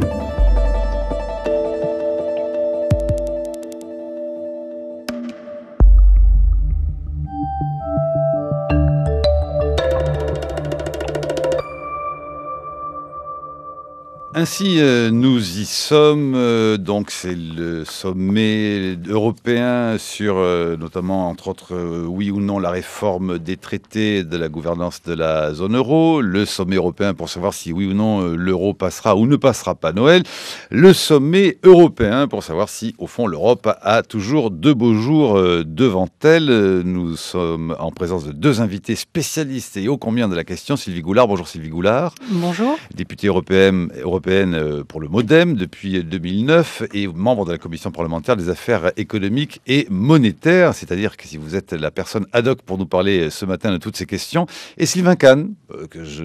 thank you Ainsi, euh, nous y sommes. Euh, donc, c'est le sommet européen sur, euh, notamment, entre autres, oui ou non, la réforme des traités de la gouvernance de la zone euro. Le sommet européen pour savoir si, oui ou non, l'euro passera ou ne passera pas Noël. Le sommet européen pour savoir si, au fond, l'Europe a toujours de beaux jours devant elle. Nous sommes en présence de deux invités spécialistes et ô combien de la question. Sylvie Goulard. Bonjour, Sylvie Goulard. Bonjour. Députée européenne. européenne euh, pour le Modem depuis 2009 et membre de la commission parlementaire des affaires économiques et monétaires. C'est-à-dire que si vous êtes la personne ad hoc pour nous parler euh, ce matin de toutes ces questions, et Sylvain Kahn, euh, que je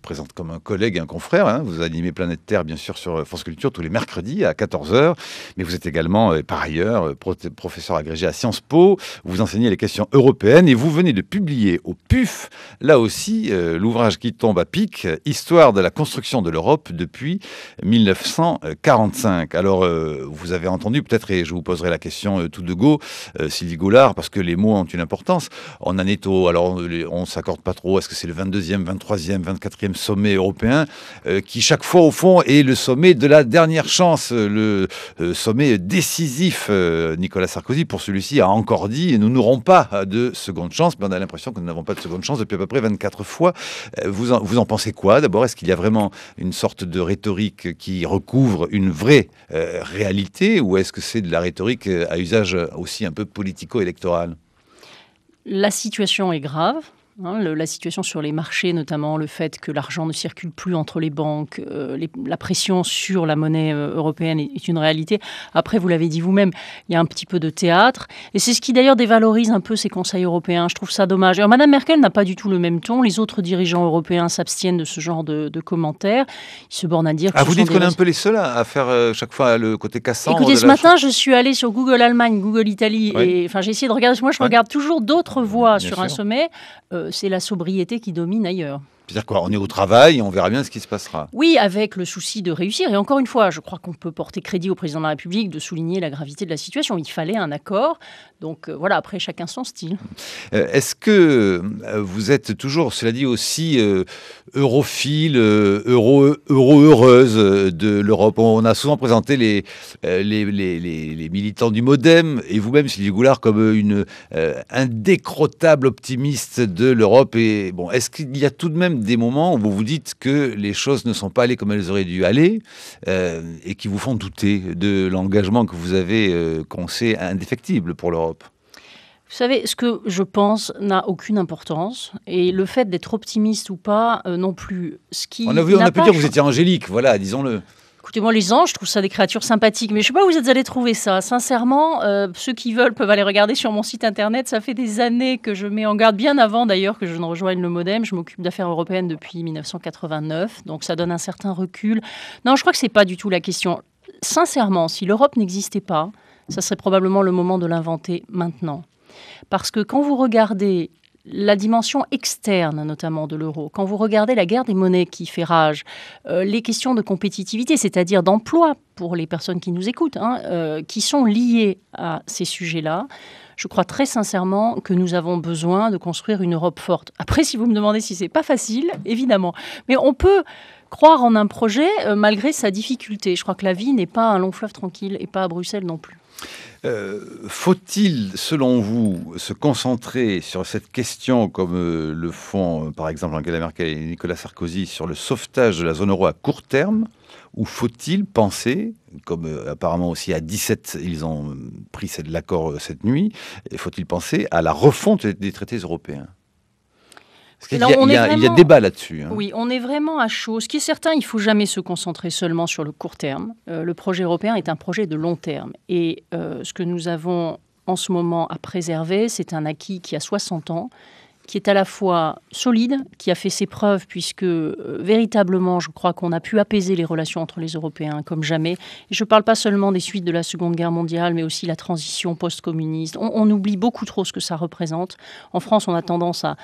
présente comme un collègue et un confrère, hein, vous animez Planète Terre bien sûr sur France Culture tous les mercredis à 14h, mais vous êtes également par ailleurs professeur agrégé à Sciences Po, vous enseignez les questions européennes et vous venez de publier au PUF, là aussi, l'ouvrage qui tombe à pic, Histoire de la construction de l'Europe depuis 1945. Alors, euh, vous avez entendu peut-être, et je vous poserai la question euh, tout de go, euh, Sylvie Goulard, parce que les mots ont une importance. On en est au, alors on s'accorde pas trop, est-ce que c'est le 22e, 23e, 24e sommet européen, qui chaque fois au fond est le sommet de la dernière chance, le sommet décisif. Nicolas Sarkozy, pour celui-ci, a encore dit, nous n'aurons pas de seconde chance, mais on a l'impression que nous n'avons pas de seconde chance depuis à peu près 24 fois. Vous vous en pensez quoi D'abord, est-ce qu'il y a vraiment une sorte de rhétorique qui recouvre une vraie euh, réalité ou est-ce que c'est de la rhétorique euh, à usage aussi un peu politico-électoral La situation est grave, Hein, la situation sur les marchés, notamment le fait que l'argent ne circule plus entre les banques, euh, la pression sur la monnaie euh, européenne est, une réalité. Après, vous l'avez dit vous-même, il y a un petit peu de théâtre. Et c'est ce qui d'ailleurs dévalorise un peu ces conseils européens. Je trouve ça dommage. Alors, Madame Merkel n'a pas du tout le même ton. Les autres dirigeants européens s'abstiennent de ce genre de, commentaires. Ils se bornent à dire. Ah, vous dites qu'on est un peu les seuls à faire euh, chaque fois le côté cassant. Écoutez, ce matin, je suis allée sur Google Allemagne, Google Italie, et enfin j'ai essayé de regarder. Moi, je regarde toujours d'autres voix sur un sommet c'est la sobriété qui domine ailleurs. C'est-à-dire quoi On est au travail on verra bien ce qui se passera. Oui, avec le souci de réussir. Et encore une fois, je crois qu'on peut porter crédit au président de la République de souligner la gravité de la situation. Il fallait un accord. Donc euh, voilà, après, chacun son style. Euh, est-ce que euh, vous êtes toujours, cela dit, aussi europhile, euro, euro, heureuse de l'Europe On a souvent présenté les, les, les, les militants du Modem et vous-même, Sylvie Goulard, comme une indécrottable optimiste de l'Europe. Et bon, est-ce qu'il y a tout de même des moments où vous vous dites que les choses ne sont pas allées comme elles auraient dû aller euh, et qui vous font douter de l'engagement que vous avez, euh, qu'on sait indéfectible pour l'Europe. Vous savez, ce que je pense n'a aucune importance. Et le fait d'être optimiste ou pas, euh, non plus. Ce qui on a, vu, on a pu dire que vous étiez angélique, voilà, disons-le. Écoutez, moi, les anges, je trouve ça des créatures sympathiques, mais je sais pas où vous êtes allés trouver ça. Sincèrement, euh, ceux qui veulent peuvent aller regarder sur mon site internet. Ça fait des années que je mets en garde, bien avant d'ailleurs que je ne rejoigne le Modem. Je m'occupe d'affaires européennes depuis 1989, donc ça donne un certain recul. Non, je crois que c'est pas du tout la question. Sincèrement, si l'Europe n'existait pas, ça serait probablement le moment de l'inventer maintenant. Parce que quand vous regardez la dimension externe notamment de l'euro. Quand vous regardez la guerre des monnaies qui fait rage, euh, les questions de compétitivité, c'est-à-dire d'emploi pour les personnes qui nous écoutent, hein, euh, qui sont liées à ces sujets-là, je crois très sincèrement que nous avons besoin de construire une Europe forte. Après, si vous me demandez si c'est pas facile, évidemment, mais on peut croire en un projet euh, malgré sa difficulté. Je crois que la vie n'est pas un long fleuve tranquille et pas à Bruxelles non plus. Euh, faut-il, selon vous, se concentrer sur cette question, comme euh, le font euh, par exemple Angela Merkel et Nicolas Sarkozy, sur le sauvetage de la zone euro à court terme ou faut-il penser, comme apparemment aussi à 17 ils ont pris l'accord cette nuit, faut-il penser à la refonte des traités européens il, y a, débat là-dessus. Hein. Oui, on est vraiment à chaud. Ce qui est certain, il faut jamais se concentrer seulement sur le court terme. Euh, le projet européen est un projet de long terme. Et euh, ce que nous avons en ce moment à préserver, c'est un acquis qui a 60 ans, qui est à la fois solide, qui a fait ses preuves, puisque euh, véritablement, je crois qu'on a pu apaiser les relations entre les Européens comme jamais. je ne parle pas seulement des suites de la Seconde Guerre mondiale, mais aussi la transition post-communiste. on, oublie beaucoup trop ce que ça représente. En France, on a tendance à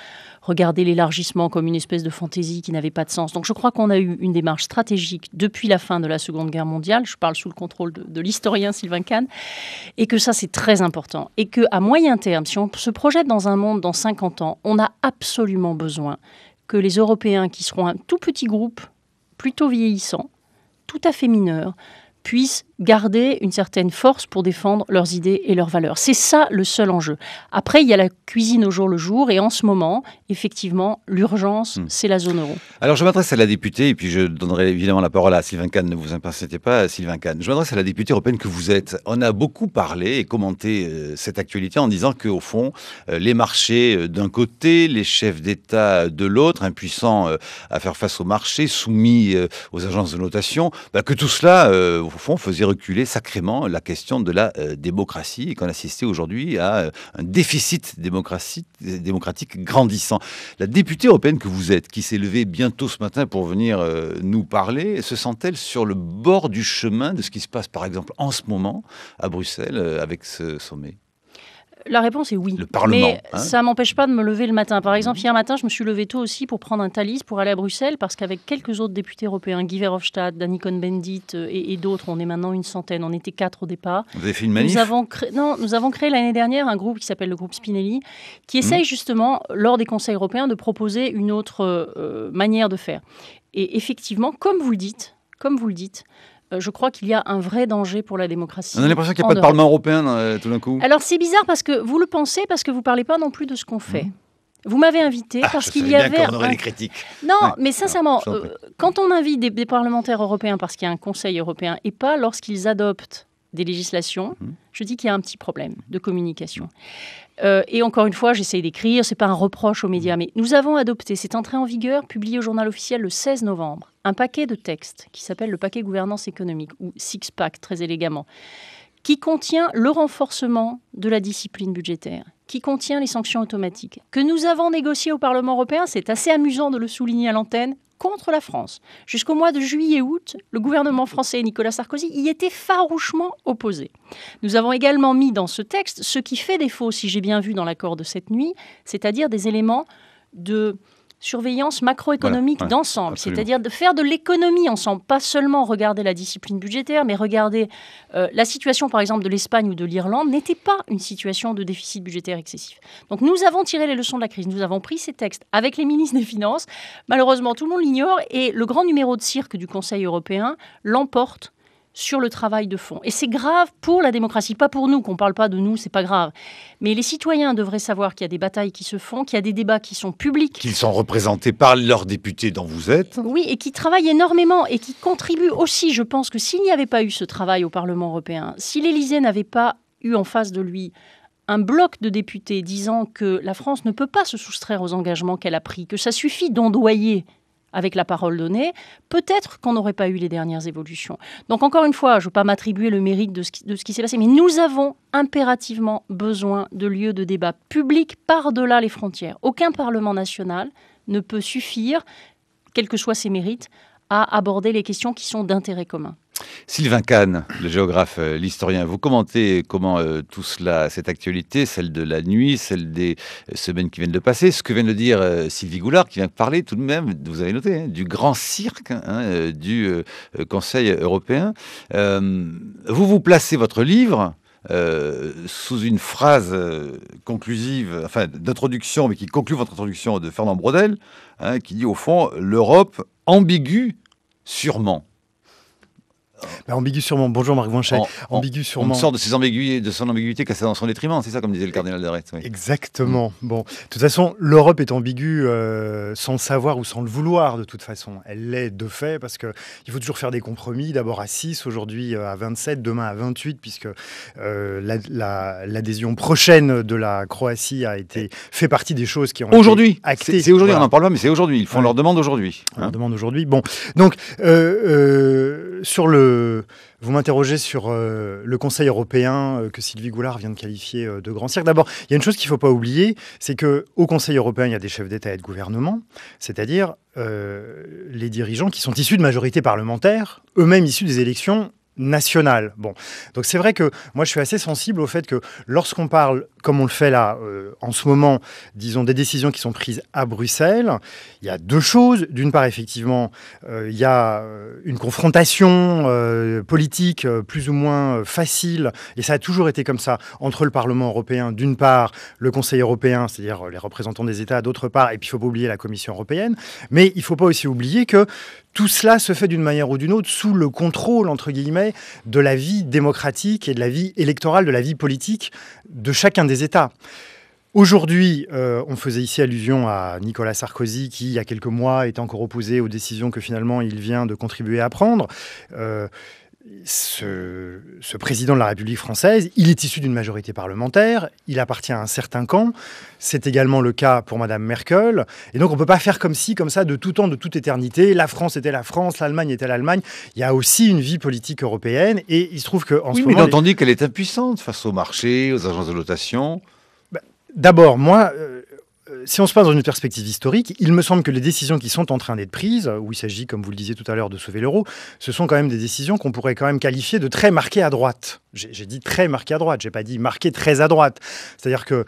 regarder l'élargissement comme une espèce de fantaisie qui n'avait pas de sens. Donc je crois qu'on a eu une démarche stratégique depuis la fin de la Seconde Guerre mondiale, je parle sous le contrôle de, l'historien Sylvain Kahn, et que ça c'est très important. Et qu'à moyen terme, si on se projette dans un monde dans 50 ans, on a absolument besoin que les Européens, qui seront un tout petit groupe, plutôt vieillissant, tout à fait mineur, puissent garder une certaine force pour défendre leurs idées et leurs valeurs. C'est ça le seul enjeu. Après, il y a la cuisine au jour le jour et en ce moment, effectivement, l'urgence, hmm. c'est la zone euro. Alors je m'adresse à la députée et puis je donnerai évidemment la parole à Sylvain Kahn, ne vous impatientez pas Sylvain Kahn. Je m'adresse à la députée européenne que vous êtes. On a beaucoup parlé et commenté euh, cette actualité en disant qu'au fond, euh, les marchés euh, d'un côté, les chefs d'État de l'autre, impuissants à faire face aux marchés, soumis aux agences de notation, bah, que tout cela, au fond, faisait reculer sacrément la question de la euh, démocratie et qu'on assistait aujourd'hui à euh, un déficit démocratique grandissant. La députée européenne que vous êtes, qui s'est levée bientôt ce matin pour venir euh, nous parler, se sent-elle sur le bord du chemin de ce qui se passe par exemple en ce moment à Bruxelles avec ce sommet la réponse est oui. Mais hein. ça m'empêche pas de me lever le matin. Par exemple, hier matin, je me suis levé tôt aussi pour prendre un Thalys pour aller à Bruxelles parce qu'avec quelques autres députés européens, Guy Verhofstadt, Danny Cohn-Bendit euh, et, d'autres, on est maintenant une centaine. On était quatre au départ. Vous avez fait une manif nous avons créé, Non, nous avons créé l'année dernière un groupe qui s'appelle le groupe Spinelli qui mmh. essaye justement, lors des conseils européens, de proposer une autre euh, manière de faire. Et effectivement, comme vous le dites, comme vous le dites, euh, je crois qu'il y a un vrai danger pour la démocratie. On a l'impression qu'il n'y a pas de Parlement européen euh, tout d'un coup. Alors c'est bizarre parce que vous le pensez, parce que vous ne parlez pas non plus de ce qu'on fait. Mhm. Vous m'avez invité ah, parce qu'il y avait. des critiques. Non, mais sincèrement, euh, quand on invite des, parlementaires européens parce qu'il y a un Conseil européen et pas lorsqu'ils adoptent des législations, mhm. je dis qu'il y a un petit problème de communication. Euh, et encore une fois, j'essaye d'écrire, c'est pas un reproche aux médias, mmh. mais nous avons adopté, c'est entré en vigueur, publié au journal officiel le 16 novembre, un paquet de textes qui s'appelle le paquet gouvernance économique, ou six-pack très élégamment, qui contient le renforcement de la discipline budgétaire, qui contient les sanctions automatiques, que nous avons négocié au Parlement européen, c'est assez amusant de le souligner à l'antenne, contre la France. Jusqu'au mois de juillet-août, le gouvernement français et Nicolas Sarkozy y était farouchement opposé. Nous avons également mis dans ce texte ce qui fait défaut, si j'ai bien vu dans l'accord de cette nuit, c'est-à-dire des éléments de surveillance macroéconomique d'ensemble, c'est-à-dire de faire de l'économie ensemble, pas seulement regarder la discipline budgétaire, mais regarder euh, la situation par exemple de l'Espagne ou de l'Irlande n'était pas une situation de déficit budgétaire excessif. Donc nous avons tiré les leçons de la crise, nous avons pris ces textes avec les ministres des Finances, malheureusement tout le monde l'ignore et le grand numéro de cirque du Conseil européen l'emporte sur le travail de fond. Et c'est grave pour la démocratie, pas pour nous, qu'on ne parle pas de nous, c'est pas grave. Mais les citoyens devraient savoir qu'il y a des batailles qui se font, qu'il y a des débats qui sont publics. Qu'ils sont représentés par leurs députés dont vous êtes. Oui, et qui travaillent énormément et qui contribuent aussi. Je pense que s'il n'y avait pas eu ce travail au Parlement européen, si l'Élysée n'avait pas eu en face de lui un bloc de députés disant que la France ne peut pas se soustraire aux engagements qu'elle a pris, que ça suffit d'ondoyer avec la parole donnée, peut-être qu'on n'aurait pas eu les dernières évolutions. Donc encore une fois, je ne veux pas m'attribuer le mérite de ce qui, s'est passé, mais nous avons impérativement besoin de lieux de débat public par-delà les frontières. Aucun Parlement national ne peut suffire, quels que soient ses mérites, à aborder les questions qui sont d'intérêt commun. Sylvain Kahn, le géographe, euh, l'historien, vous commentez comment euh, tout cela, cette actualité, celle de la nuit, celle des euh, semaines qui viennent de passer, ce que vient de dire Sylvie Goulard, qui vient de parler tout de même, vous avez noté, hein, du grand cirque hein, du Conseil européen. vous vous placez votre livre sous une phrase conclusive, enfin d'introduction, mais qui conclut votre introduction de Fernand Brodel, hein, qui dit au fond l'Europe ambiguë sûrement. Bah, ambigu sûrement. Bonjour Marc Bonchet. ambigu sûrement. On sort de, ses de son ambiguïté qu'à dans son détriment, c'est ça comme disait le cardinal de Exactement. Bon, de toute façon, l'Europe est ambiguë euh, sans le savoir ou sans le vouloir de toute façon. Elle l'est de fait parce qu'il faut toujours faire des compromis, d'abord à 6, aujourd'hui euh, à 27, demain à 28, puisque euh, l'adhésion prochaine de la Croatie a été fait partie des choses qui ont aujourd'hui. été C'est aujourd'hui, on en parle pas, mais c'est aujourd'hui. Ils font leur demande aujourd'hui. On leur hein. demande aujourd'hui. Bon, donc sur le euh, vous m'interrogez sur euh, le Conseil européen euh, que Sylvie Goulard vient de qualifier de grand cirque. D'abord, il y a une chose qu'il ne faut pas oublier, c'est que au Conseil européen, il y a des chefs d'État et de gouvernement, c'est-à-dire les dirigeants qui sont issus de majorités parlementaires, eux-mêmes issus des élections national. Bon, donc c'est vrai que moi je suis assez sensible au fait que lorsqu'on parle, comme on le fait là euh, en ce moment, disons des décisions qui sont prises à Bruxelles, il y a deux choses. D'une part, effectivement, euh, il y a euh, une confrontation politique plus ou moins facile, et ça a toujours été comme ça entre le Parlement européen d'une part, le Conseil européen, c'est-à-dire les représentants des États d'autre part, et puis il faut pas oublier la Commission européenne. Mais il faut pas aussi oublier que tout cela se fait d'une manière ou d'une autre sous le contrôle, entre guillemets, de la vie démocratique et de la vie électorale, de la vie politique de chacun des États. Aujourd'hui, euh, on faisait ici allusion à Nicolas Sarkozy qui, il y a quelques mois, est encore opposé aux décisions que finalement il vient de contribuer à prendre. Euh, ce, ce, président de la République française, il est issu d'une majorité parlementaire, il appartient à un certain camp. C'est également le cas pour Madame Merkel. Et donc, on ne peut pas faire comme si, comme ça, de tout temps, de toute éternité, la France était la France, l'Allemagne était l'Allemagne. Il y a aussi une vie politique européenne. Et il se trouve qu'en oui, ce mais on entendu qu'elle est impuissante face au marché, aux agences de notation. Bah, d'abord, moi, euh, euh, si on se passe dans une perspective historique, il me semble que les décisions qui sont en train d'être prises, où il s'agit, comme vous le disiez tout à l'heure, de sauver l'euro, ce sont quand même des décisions qu'on pourrait quand même qualifier de très marquées à droite. J'ai dit très marquées à droite, j'ai pas dit marquées très à droite. C'est-à-dire que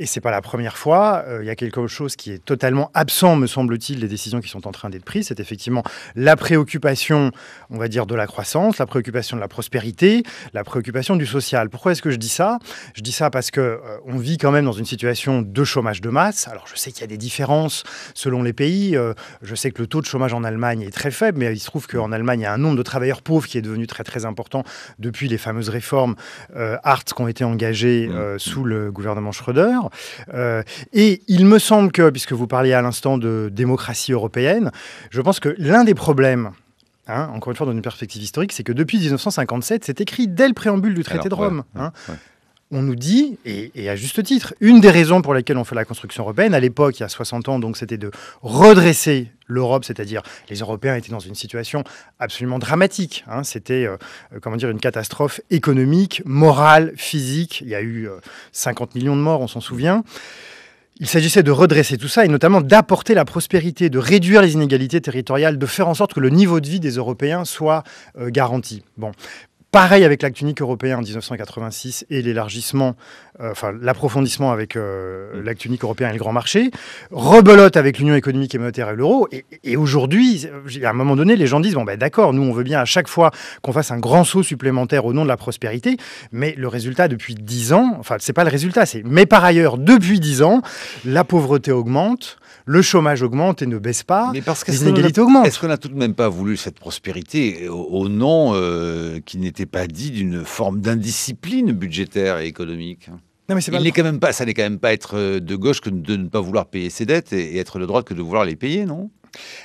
et c'est pas la première fois. Euh, il y a quelque chose qui est totalement absent, me semble-t-il, des décisions qui sont en train d'être prises. C'est effectivement la préoccupation, on va dire, de la croissance, la préoccupation de la prospérité, la préoccupation du social. Pourquoi est-ce que je dis ça Je dis ça parce que euh, on vit quand même dans une situation de chômage de masse. Alors je sais qu'il y a des différences selon les pays. Euh, je sais que le taux de chômage en Allemagne est très faible, mais il se trouve qu'en Allemagne, il y a un nombre de travailleurs pauvres qui est devenu très très important depuis les fameuses réformes Hartz qui ont été engagées mmh. sous le gouvernement Schröder. Euh, et il me semble que, puisque vous parliez à l'instant de démocratie européenne, je pense que l'un des problèmes hein, encore une fois, dans une perspective historique, c'est que depuis 1957, c'est écrit dès le préambule du traité de Rome. Hein on nous dit, et, à juste titre, une des raisons pour lesquelles on fait la construction européenne, à l'époque, il y a 60 ans, donc c'était de redresser l'Europe, c'est-à-dire les Européens étaient dans une situation absolument dramatique. Hein. c'était, euh, euh, comment dire, une catastrophe économique, morale, physique. Il y a eu 50 euh, millions de morts, on s'en souvient. Il s'agissait de redresser tout ça et notamment d'apporter la prospérité, de réduire les inégalités territoriales, de faire en sorte que le niveau de vie des Européens soit garanti. Bon, Pareil avec l'acte unique européen en 1986 et l'élargissement, euh, enfin l'approfondissement avec euh, mm. l'acte unique européen et le grand marché. Rebelote avec l'union économique et monétaire et l'euro. Et, aujourd'hui, à un moment donné, les gens disent bon ben d'accord, nous on veut bien à chaque fois qu'on fasse un grand saut supplémentaire au nom de la prospérité, mais le résultat depuis 10 ans, enfin c'est pas le résultat, c'est mais par ailleurs depuis 10 ans, la pauvreté augmente, le chômage augmente et ne baisse pas, mais parce que les inégalités augmentent. Est-ce qu'on n'a tout de même pas voulu cette prospérité au, nom euh, qui n'était pas dit d'une forme d'indiscipline budgétaire et économique. Non, mais Il n'est quand même pas, ça n'est quand même pas être euh, de gauche que de ne pas vouloir payer ses dettes et être de droite que de vouloir les payer, non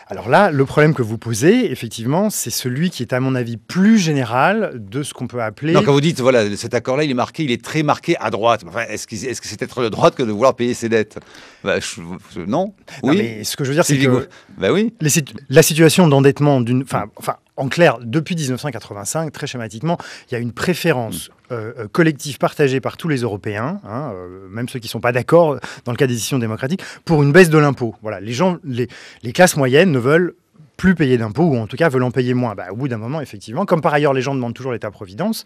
alors là, le problème que vous posez, effectivement, c'est celui qui est, à mon avis, plus général de ce qu'on peut appeler. Non, quand vous dites, voilà, cet accord-là, il est marqué, il est très marqué à droite. est-ce que, c'est être de droite que de vouloir payer ses dettes bah, Non. Oui. mais ce que je veux dire, c'est, que. Bah oui. la situation d'endettement d'une. Enfin, enfin, en clair, depuis 1985, très schématiquement, il y a une préférence mm. euh, euh, collective partagée par tous les Européens, hein, euh, même ceux qui ne sont pas d'accord dans le cas des décisions démocratiques, pour une baisse de l'impôt. Voilà, les gens, les, classes moyennes ne veulent plus payer d'impôts ou en tout cas veulent en payer moins. Bah, au bout d'un moment, effectivement, comme par ailleurs les gens demandent toujours l'État-providence,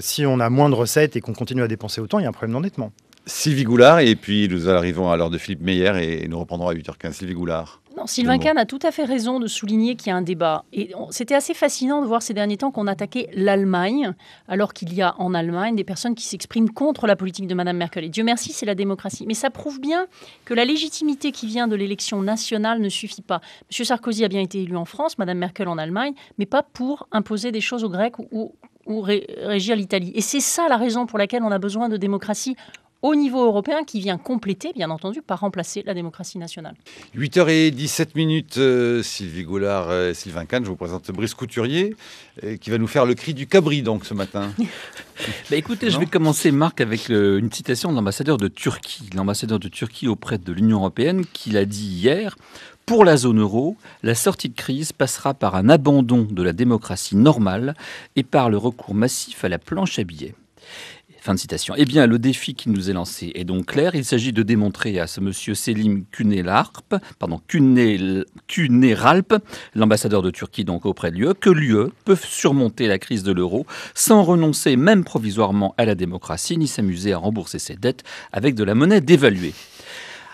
si on a moins de recettes et qu'on continue à dépenser autant, il y a un problème d'endettement. Sylvie Goulard, et puis nous arrivons à l'heure de Philippe Meyer et nous reprendrons à 8h15. Sylvie Goulard. Non, Sylvain Kahn a tout à fait raison de souligner qu'il y a un débat. Et c'était assez fascinant de voir ces derniers temps qu'on attaquait l'Allemagne, alors qu'il y a en Allemagne des personnes qui s'expriment contre la politique de Mme Merkel. Dieu merci, c'est la démocratie. Mais ça prouve bien que la légitimité qui vient de l'élection nationale ne suffit pas. M. Sarkozy a bien été élu en France, Mme Merkel en Allemagne, mais pas pour imposer des choses aux Grecs ou, ou régir l'Italie. Et c'est ça la raison pour laquelle on a besoin de démocratie au niveau européen qui vient compléter, bien entendu, par remplacer la démocratie nationale. 8h17 minutes, euh, Sylvie Goulard euh, et Sylvain Kahn, je vous présente Brice Couturier euh, qui va nous faire le cri du cabri donc ce matin. bah écoutez, je vais commencer Marc avec une citation de l'ambassadeur de Turquie, l'ambassadeur de Turquie auprès de l'Union européenne qui l'a dit hier. Pour la zone euro, la sortie de crise passera par un abandon de la démocratie normale et par le recours massif à la planche à billets. Fin de citation. Eh bien, le défi qui nous est lancé est donc clair. Il s'agit de démontrer à ce monsieur Selim Kunelarp, pardon, Kuneralp, l'ambassadeur de Turquie donc auprès de l'UE, que l'UE peut surmonter la crise de l'euro sans renoncer même provisoirement à la démocratie ni s'amuser à rembourser ses dettes avec de la monnaie dévaluée.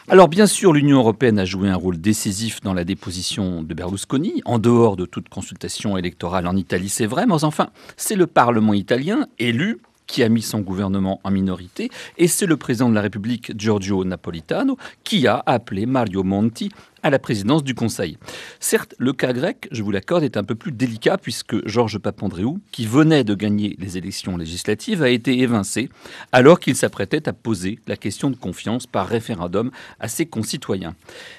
Alors bien sûr, l'Union européenne a joué un rôle décisif dans la déposition de Berlusconi, en dehors de toute consultation électorale en Italie, c'est vrai, mais enfin, c'est le Parlement italien, élu qui a mis son gouvernement en minorité, et c'est le président de la République Giorgio Napolitano qui a appelé Mario Monti à la présidence du Conseil. Certes, le cas grec, je vous l'accorde, est un peu plus délicat puisque Georges Papandréou, qui venait de gagner les élections législatives, a été évincé alors qu'il s'apprêtait à poser la question de confiance par référendum à ses concitoyens.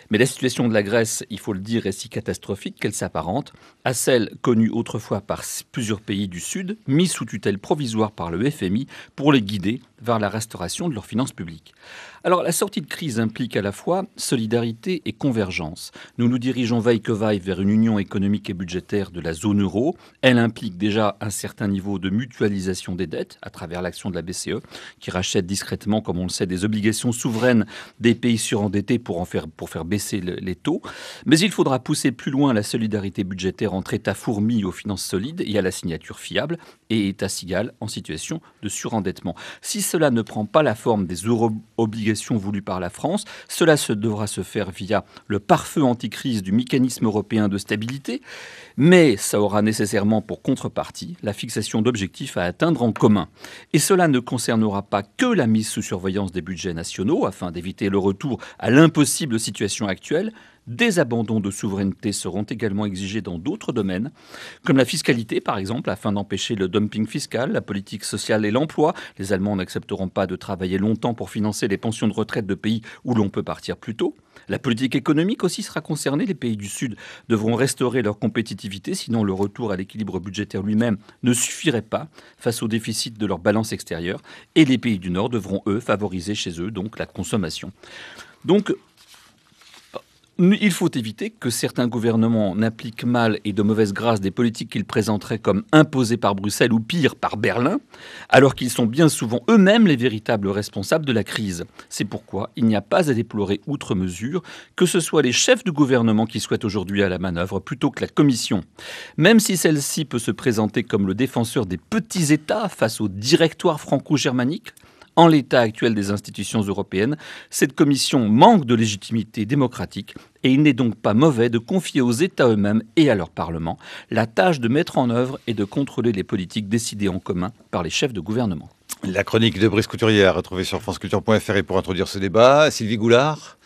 Mais la situation de la Grèce, il faut le dire, est si catastrophique qu'elle s'apparente à celle connue autrefois par plusieurs pays du Sud, mis sous tutelle provisoire par le FMI pour les guider vers la restauration de leurs finances publiques. Alors la sortie de crise implique à la fois solidarité et convergence. Nous nous dirigeons veille que veille vers une union économique et budgétaire de la zone euro. Elle implique déjà un certain niveau de mutualisation des dettes à travers l'action de la BCE qui rachète discrètement, comme on le sait, des obligations souveraines des pays surendettés pour, en faire, pour faire baisser les taux. Mais il faudra pousser plus loin la solidarité budgétaire entre États fourmis aux finances solides et à la signature fiable et États cigales en situation de surendettement. Si cela ne prend pas la forme des euro-obligations voulue par la France. Cela se devra se faire via le parfeu feu anticrise du mécanisme européen de stabilité, mais ça aura nécessairement pour contrepartie la fixation d'objectifs à atteindre en commun. Et cela ne concernera pas que la mise sous surveillance des budgets nationaux afin d'éviter le retour à l'impossible situation actuelle, des abandons de souveraineté seront également exigés dans d'autres domaines, comme la fiscalité par exemple, afin d'empêcher le dumping fiscal, la politique sociale et l'emploi. Les Allemands n'accepteront pas de travailler longtemps pour financer les pensions de retraite de pays où l'on peut partir plus tôt. La politique économique aussi sera concernée. Les pays du Sud devront restaurer leur compétitivité, sinon le retour à l'équilibre budgétaire lui-même ne suffirait pas face au déficit de leur balance extérieure. Et les pays du Nord devront, eux, favoriser chez eux donc la consommation. Donc il faut éviter que certains gouvernements n'appliquent mal et de mauvaise grâce des politiques qu'ils présenteraient comme imposées par Bruxelles ou pire par Berlin, alors qu'ils sont bien souvent eux-mêmes les véritables responsables de la crise. C'est pourquoi il n'y a pas à déplorer outre mesure que ce soit les chefs de gouvernement qui souhaitent aujourd'hui à la manœuvre plutôt que la Commission. Même si celle-ci peut se présenter comme le défenseur des petits États face au directoire franco-germanique, en l'état actuel des institutions européennes, cette commission manque de légitimité démocratique et il n'est donc pas mauvais de confier aux États eux-mêmes et à leur Parlement la tâche de mettre en œuvre et de contrôler les politiques décidées en commun par les chefs de gouvernement. La chronique de Brice Couturier à sur franceculture.fr et pour introduire ce débat, Sylvie Goulard.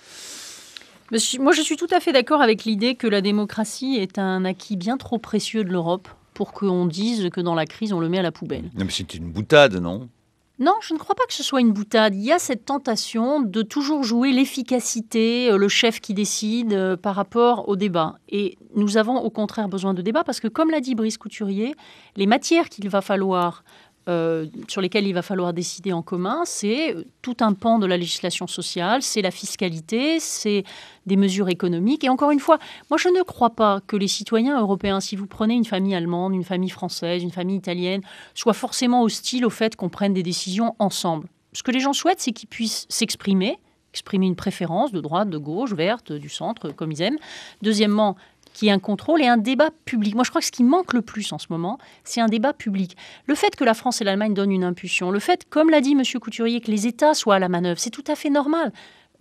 Moi, je suis tout à fait d'accord avec l'idée que la démocratie est un acquis bien trop précieux de l'Europe pour qu'on dise que dans la crise, on le met à la poubelle. Mais c'est une boutade, non non, je ne crois pas que ce soit une boutade. Il y a cette tentation de toujours jouer l'efficacité, euh, le chef qui décide euh, par rapport au débat. Et nous avons au contraire besoin de débat parce que, comme l'a dit Brice Couturier, les matières qu'il va falloir euh, sur lesquels il va falloir décider en commun, c'est tout un pan de la législation sociale, c'est la fiscalité, c'est des mesures économiques. Et encore une fois, moi je ne crois pas que les citoyens européens, si vous prenez une famille allemande, une famille française, une famille italienne, soient forcément hostiles au fait qu'on prenne des décisions ensemble. Ce que les gens souhaitent, c'est qu'ils puissent s'exprimer, exprimer une préférence de droite, de gauche, verte, du centre, comme ils aiment. Deuxièmement, qui y un contrôle et un débat public. Moi, je crois que ce qui manque le plus en ce moment, c'est un débat public. Le fait que la France et l'Allemagne donnent une impulsion, le fait, comme l'a dit M. Couturier, que les États soient à la manœuvre, c'est tout à fait normal.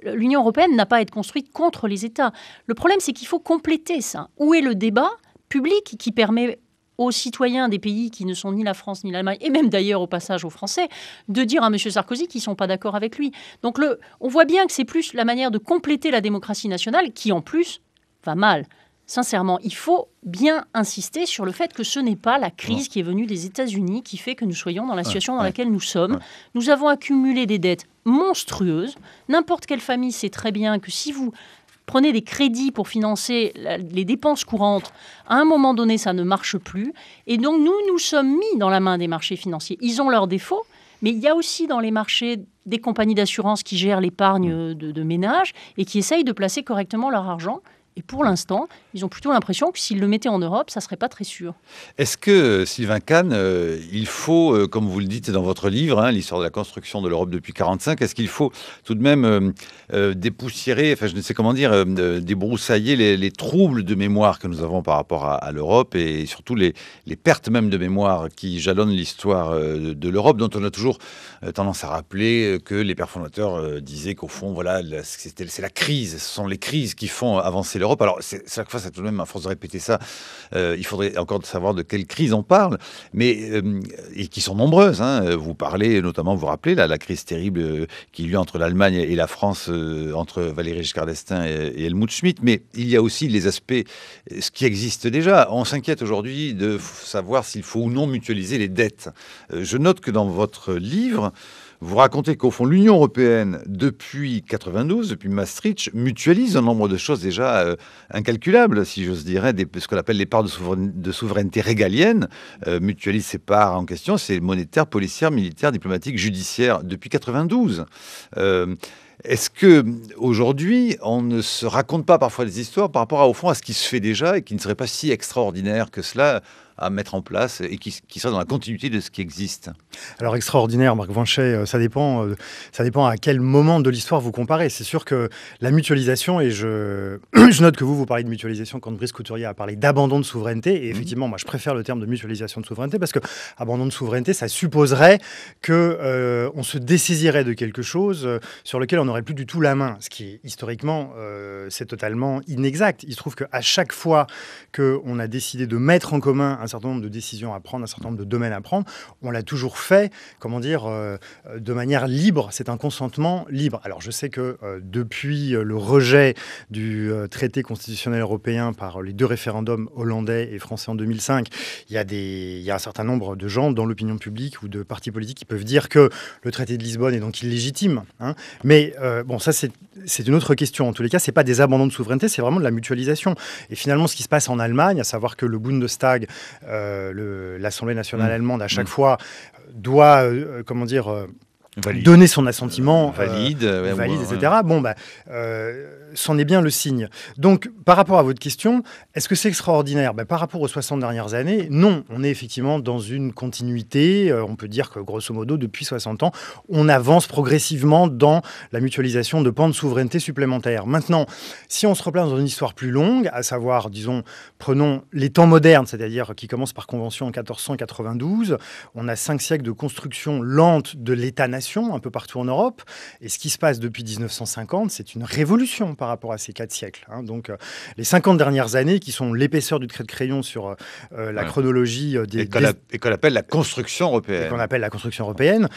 L'Union européenne n'a pas à être construite contre les États. Le problème, c'est qu'il faut compléter ça. Où est le débat public qui permet aux citoyens des pays qui ne sont ni la France ni l'Allemagne, et même d'ailleurs au passage aux Français, de dire à M. Sarkozy qu'ils ne sont pas d'accord avec lui. Donc le, on voit bien que c'est plus la manière de compléter la démocratie nationale qui en plus va mal sincèrement, il faut bien insister sur le fait que ce n'est pas la crise qui est venue des États-Unis qui fait que nous soyons dans la situation dans laquelle nous sommes. Nous avons accumulé des dettes monstrueuses. N'importe quelle famille sait très bien que si vous prenez des crédits pour financer les dépenses courantes, à un moment donné, ça ne marche plus. Et donc, nous, nous sommes mis dans la main des marchés financiers. Ils ont leurs défauts, mais il y a aussi dans les marchés des compagnies d'assurance qui gèrent l'épargne mm. de, de ménages et qui essayent de placer correctement leur argent. Et pour l'instant, ils ont plutôt l'impression que s'ils le mettaient en Europe, ça ne serait pas très sûr. Est-ce que, Sylvain Kahn, euh, il faut, euh, comme vous le dites dans votre livre, hein, l'histoire de la construction de l'Europe depuis 1945, est-ce qu'il faut tout de même euh, dépoussiérer, enfin je ne sais comment dire, débroussailler les, troubles de mémoire que nous avons par rapport à, l'Europe et surtout les, pertes même de mémoire qui jalonnent l'histoire de, l'Europe, dont on a toujours tendance à rappeler que les pères fondateurs disaient qu'au fond, voilà, c'est la crise, ce sont les crises qui font avancer l'Europe alors Alors, chaque fois, c'est tout de même, à force de répéter ça, euh, il faudrait encore savoir de quelle crise on parle, mais euh, et qui sont nombreuses. Hein. Vous parlez notamment, vous rappelez, la crise terrible euh, qui y a entre l'Allemagne et la France, entre Valéry Giscard d'Estaing et, Helmut Schmidt, mais il y a aussi les aspects, ce qui existe déjà. On s'inquiète aujourd'hui de savoir s'il faut ou non mutualiser les dettes. je note que dans votre livre, vous racontez qu'au fond, l'Union européenne, depuis 92, depuis Maastricht, mutualise un nombre de choses déjà incalculable. Euh, incalculables, si j'ose dire, hein, ce qu'on appelle les parts de, souveraineté régalienne, euh, mutualise ces parts en question, c'est monétaire, policière, militaire, diplomatique, judiciaire, depuis 92. Euh, est-ce que aujourd'hui, on ne se raconte pas parfois des histoires par rapport au fond à ce qui se fait déjà et qui ne serait pas si extraordinaire que cela à mettre en place et qui, soit dans la continuité de ce qui existe Alors extraordinaire, Marc Vanchet, euh, ça dépend, euh, ça dépend à quel moment de l'histoire vous comparez. C'est sûr que la mutualisation, et je, je, note que vous, vous parlez de mutualisation quand Brice Couturier a parlé d'abandon de souveraineté, et mhm. effectivement, moi je préfère le terme de mutualisation de souveraineté parce que abandon de souveraineté, ça supposerait que euh, on se décisirait de quelque chose sur lequel on n'aurait plus du tout la main, ce qui historiquement, c'est totalement inexact. Il se trouve qu'à chaque fois qu'on a décidé de mettre en commun un certain nombre de décisions à prendre, un certain nombre de domaines à prendre. On l'a toujours fait, comment dire, euh, de manière libre. C'est un consentement libre. Alors je sais que euh, depuis euh, le rejet du traité constitutionnel européen par les deux référendums hollandais et français en 2005, il y a, des, un certain nombre de gens dans l'opinion publique ou de partis politiques qui peuvent dire que le traité de Lisbonne est donc illégitime. Hein. Mais bon, ça c'est une autre question. En tous les cas, c'est pas des abandons de souveraineté, c'est vraiment de la mutualisation. Et finalement, ce qui se passe en Allemagne, à savoir que le Bundestag euh, L'Assemblée nationale mm. allemande, à chaque mm. fois, euh, doit, euh, comment dire donner son assentiment, euh, valide, euh, etc. Bon, bah, euh, c'en est bien le signe. Donc, par rapport à votre question, est-ce que c'est extraordinaire bah, Par rapport aux 60 dernières années, non. On est effectivement dans une continuité. on peut dire que, grosso modo, depuis 60 ans, on avance progressivement dans la mutualisation de pans de souveraineté supplémentaires. Maintenant, si on se replace dans une histoire plus longue, à savoir, disons, prenons les temps modernes, c'est-à-dire qui commence par convention en 1492, on a cinq siècles de construction lente de l'État-nation un peu partout en Europe. Et ce qui se passe depuis 1950, c'est une révolution par rapport à ces quatre siècles. Hein. Donc euh, les 50 dernières années, qui sont l'épaisseur du trait de crayon sur euh, euh, la chronologie des... Et qu'on appelle la construction européenne. qu'on appelle la construction européenne,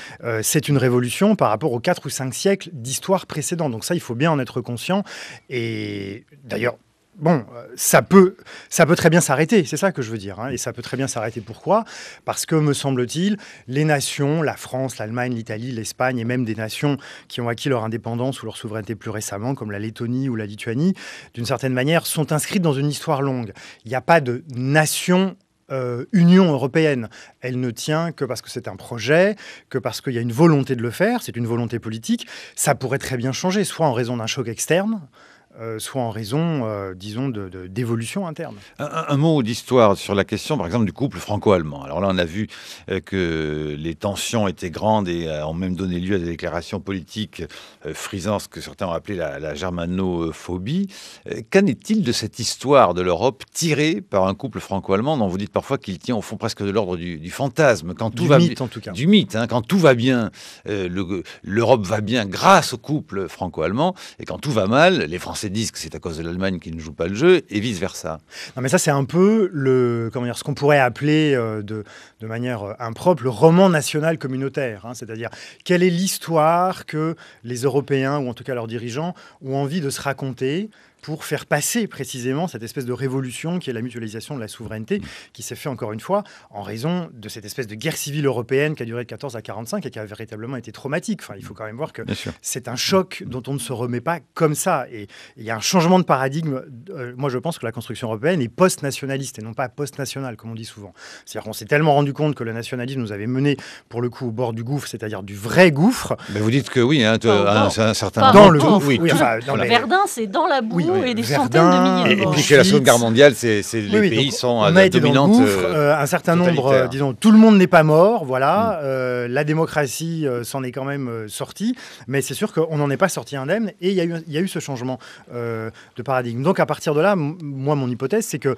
c'est une révolution par rapport aux quatre ou cinq siècles d'histoire précédente. Donc ça, il faut bien en être conscient. Et d'ailleurs, bon, euh, ça peut, ça peut très bien s'arrêter, c'est ça que je veux dire. Hein, et ça peut très bien s'arrêter. Pourquoi Parce que, me semble-t-il, les nations, la France, l'Allemagne, l'Italie, l'Espagne, et même des nations qui ont acquis leur indépendance ou leur souveraineté plus récemment, comme la Lettonie ou la Lituanie, d'une certaine manière, sont inscrites dans une histoire longue. Il n'y a pas de nation euh, Union européenne. Elle ne tient que parce que c'est un projet, que parce qu'il y a une volonté de le faire, c'est une volonté politique. Ça pourrait très bien changer, soit en raison d'un choc externe, euh, soit en raison, euh, disons, d'évolution de, d'évolution interne. Un, mot d'histoire sur la question, par exemple, du couple franco-allemand. Alors là, on a vu euh, que les tensions étaient grandes et ont même donné lieu à des déclarations politiques frisant ce que certains ont appelé la, germanophobie. Qu'en est-il de cette histoire de l'Europe tirée par un couple franco-allemand dont vous dites parfois qu'il tient au fond presque de l'ordre du, fantasme quand tout du va mythe, en tout cas. Du mythe, hein, quand tout va bien, l'Europe va bien grâce au couple franco-allemand, et quand tout va mal, les Français disent que c'est à cause de l'Allemagne qu'ils ne joue pas le jeu et vice-versa. Non, mais ça, c'est un peu le, comment dire, ce qu'on pourrait appeler euh, de, de, manière euh, impropre le roman national communautaire. Hein. C'est-à-dire, quelle est l'histoire que les Européens, ou en tout cas leurs dirigeants, ont envie de se raconter pour faire passer précisément cette espèce de révolution qui est la mutualisation de la souveraineté, qui s'est fait encore une fois en raison de cette espèce de guerre civile européenne qui a duré de 14 à 45 et qui a véritablement été traumatique. Enfin, il faut mm. quand même voir que c'est un choc dont on ne se remet pas comme ça. Et il y a un changement de paradigme. Euh, moi, je pense que la construction européenne est post-nationaliste et non pas post-nationale, comme on dit souvent. C'est-à-dire qu'on s'est tellement rendu compte que le nationalisme nous avait mené, pour le coup, au bord du gouffre, c'est-à-dire du vrai gouffre. Mais vous dites que oui, hein, euh, un, certain dans le gouffre. Oui. dans Verdun, c'est dans la boue et des centaines de oh, puis que la Seconde Guerre mondiale, c'est les pays sont à euh, dominante. Euh, euh, un certain nombre, disons, tout le monde n'est pas mort, voilà. Mm. la démocratie s'en est quand même sortie, mais c'est sûr qu'on n'en est pas sorti indemne. Et il y, a eu ce changement de paradigme. Donc à partir de là, moi, mon hypothèse, c'est que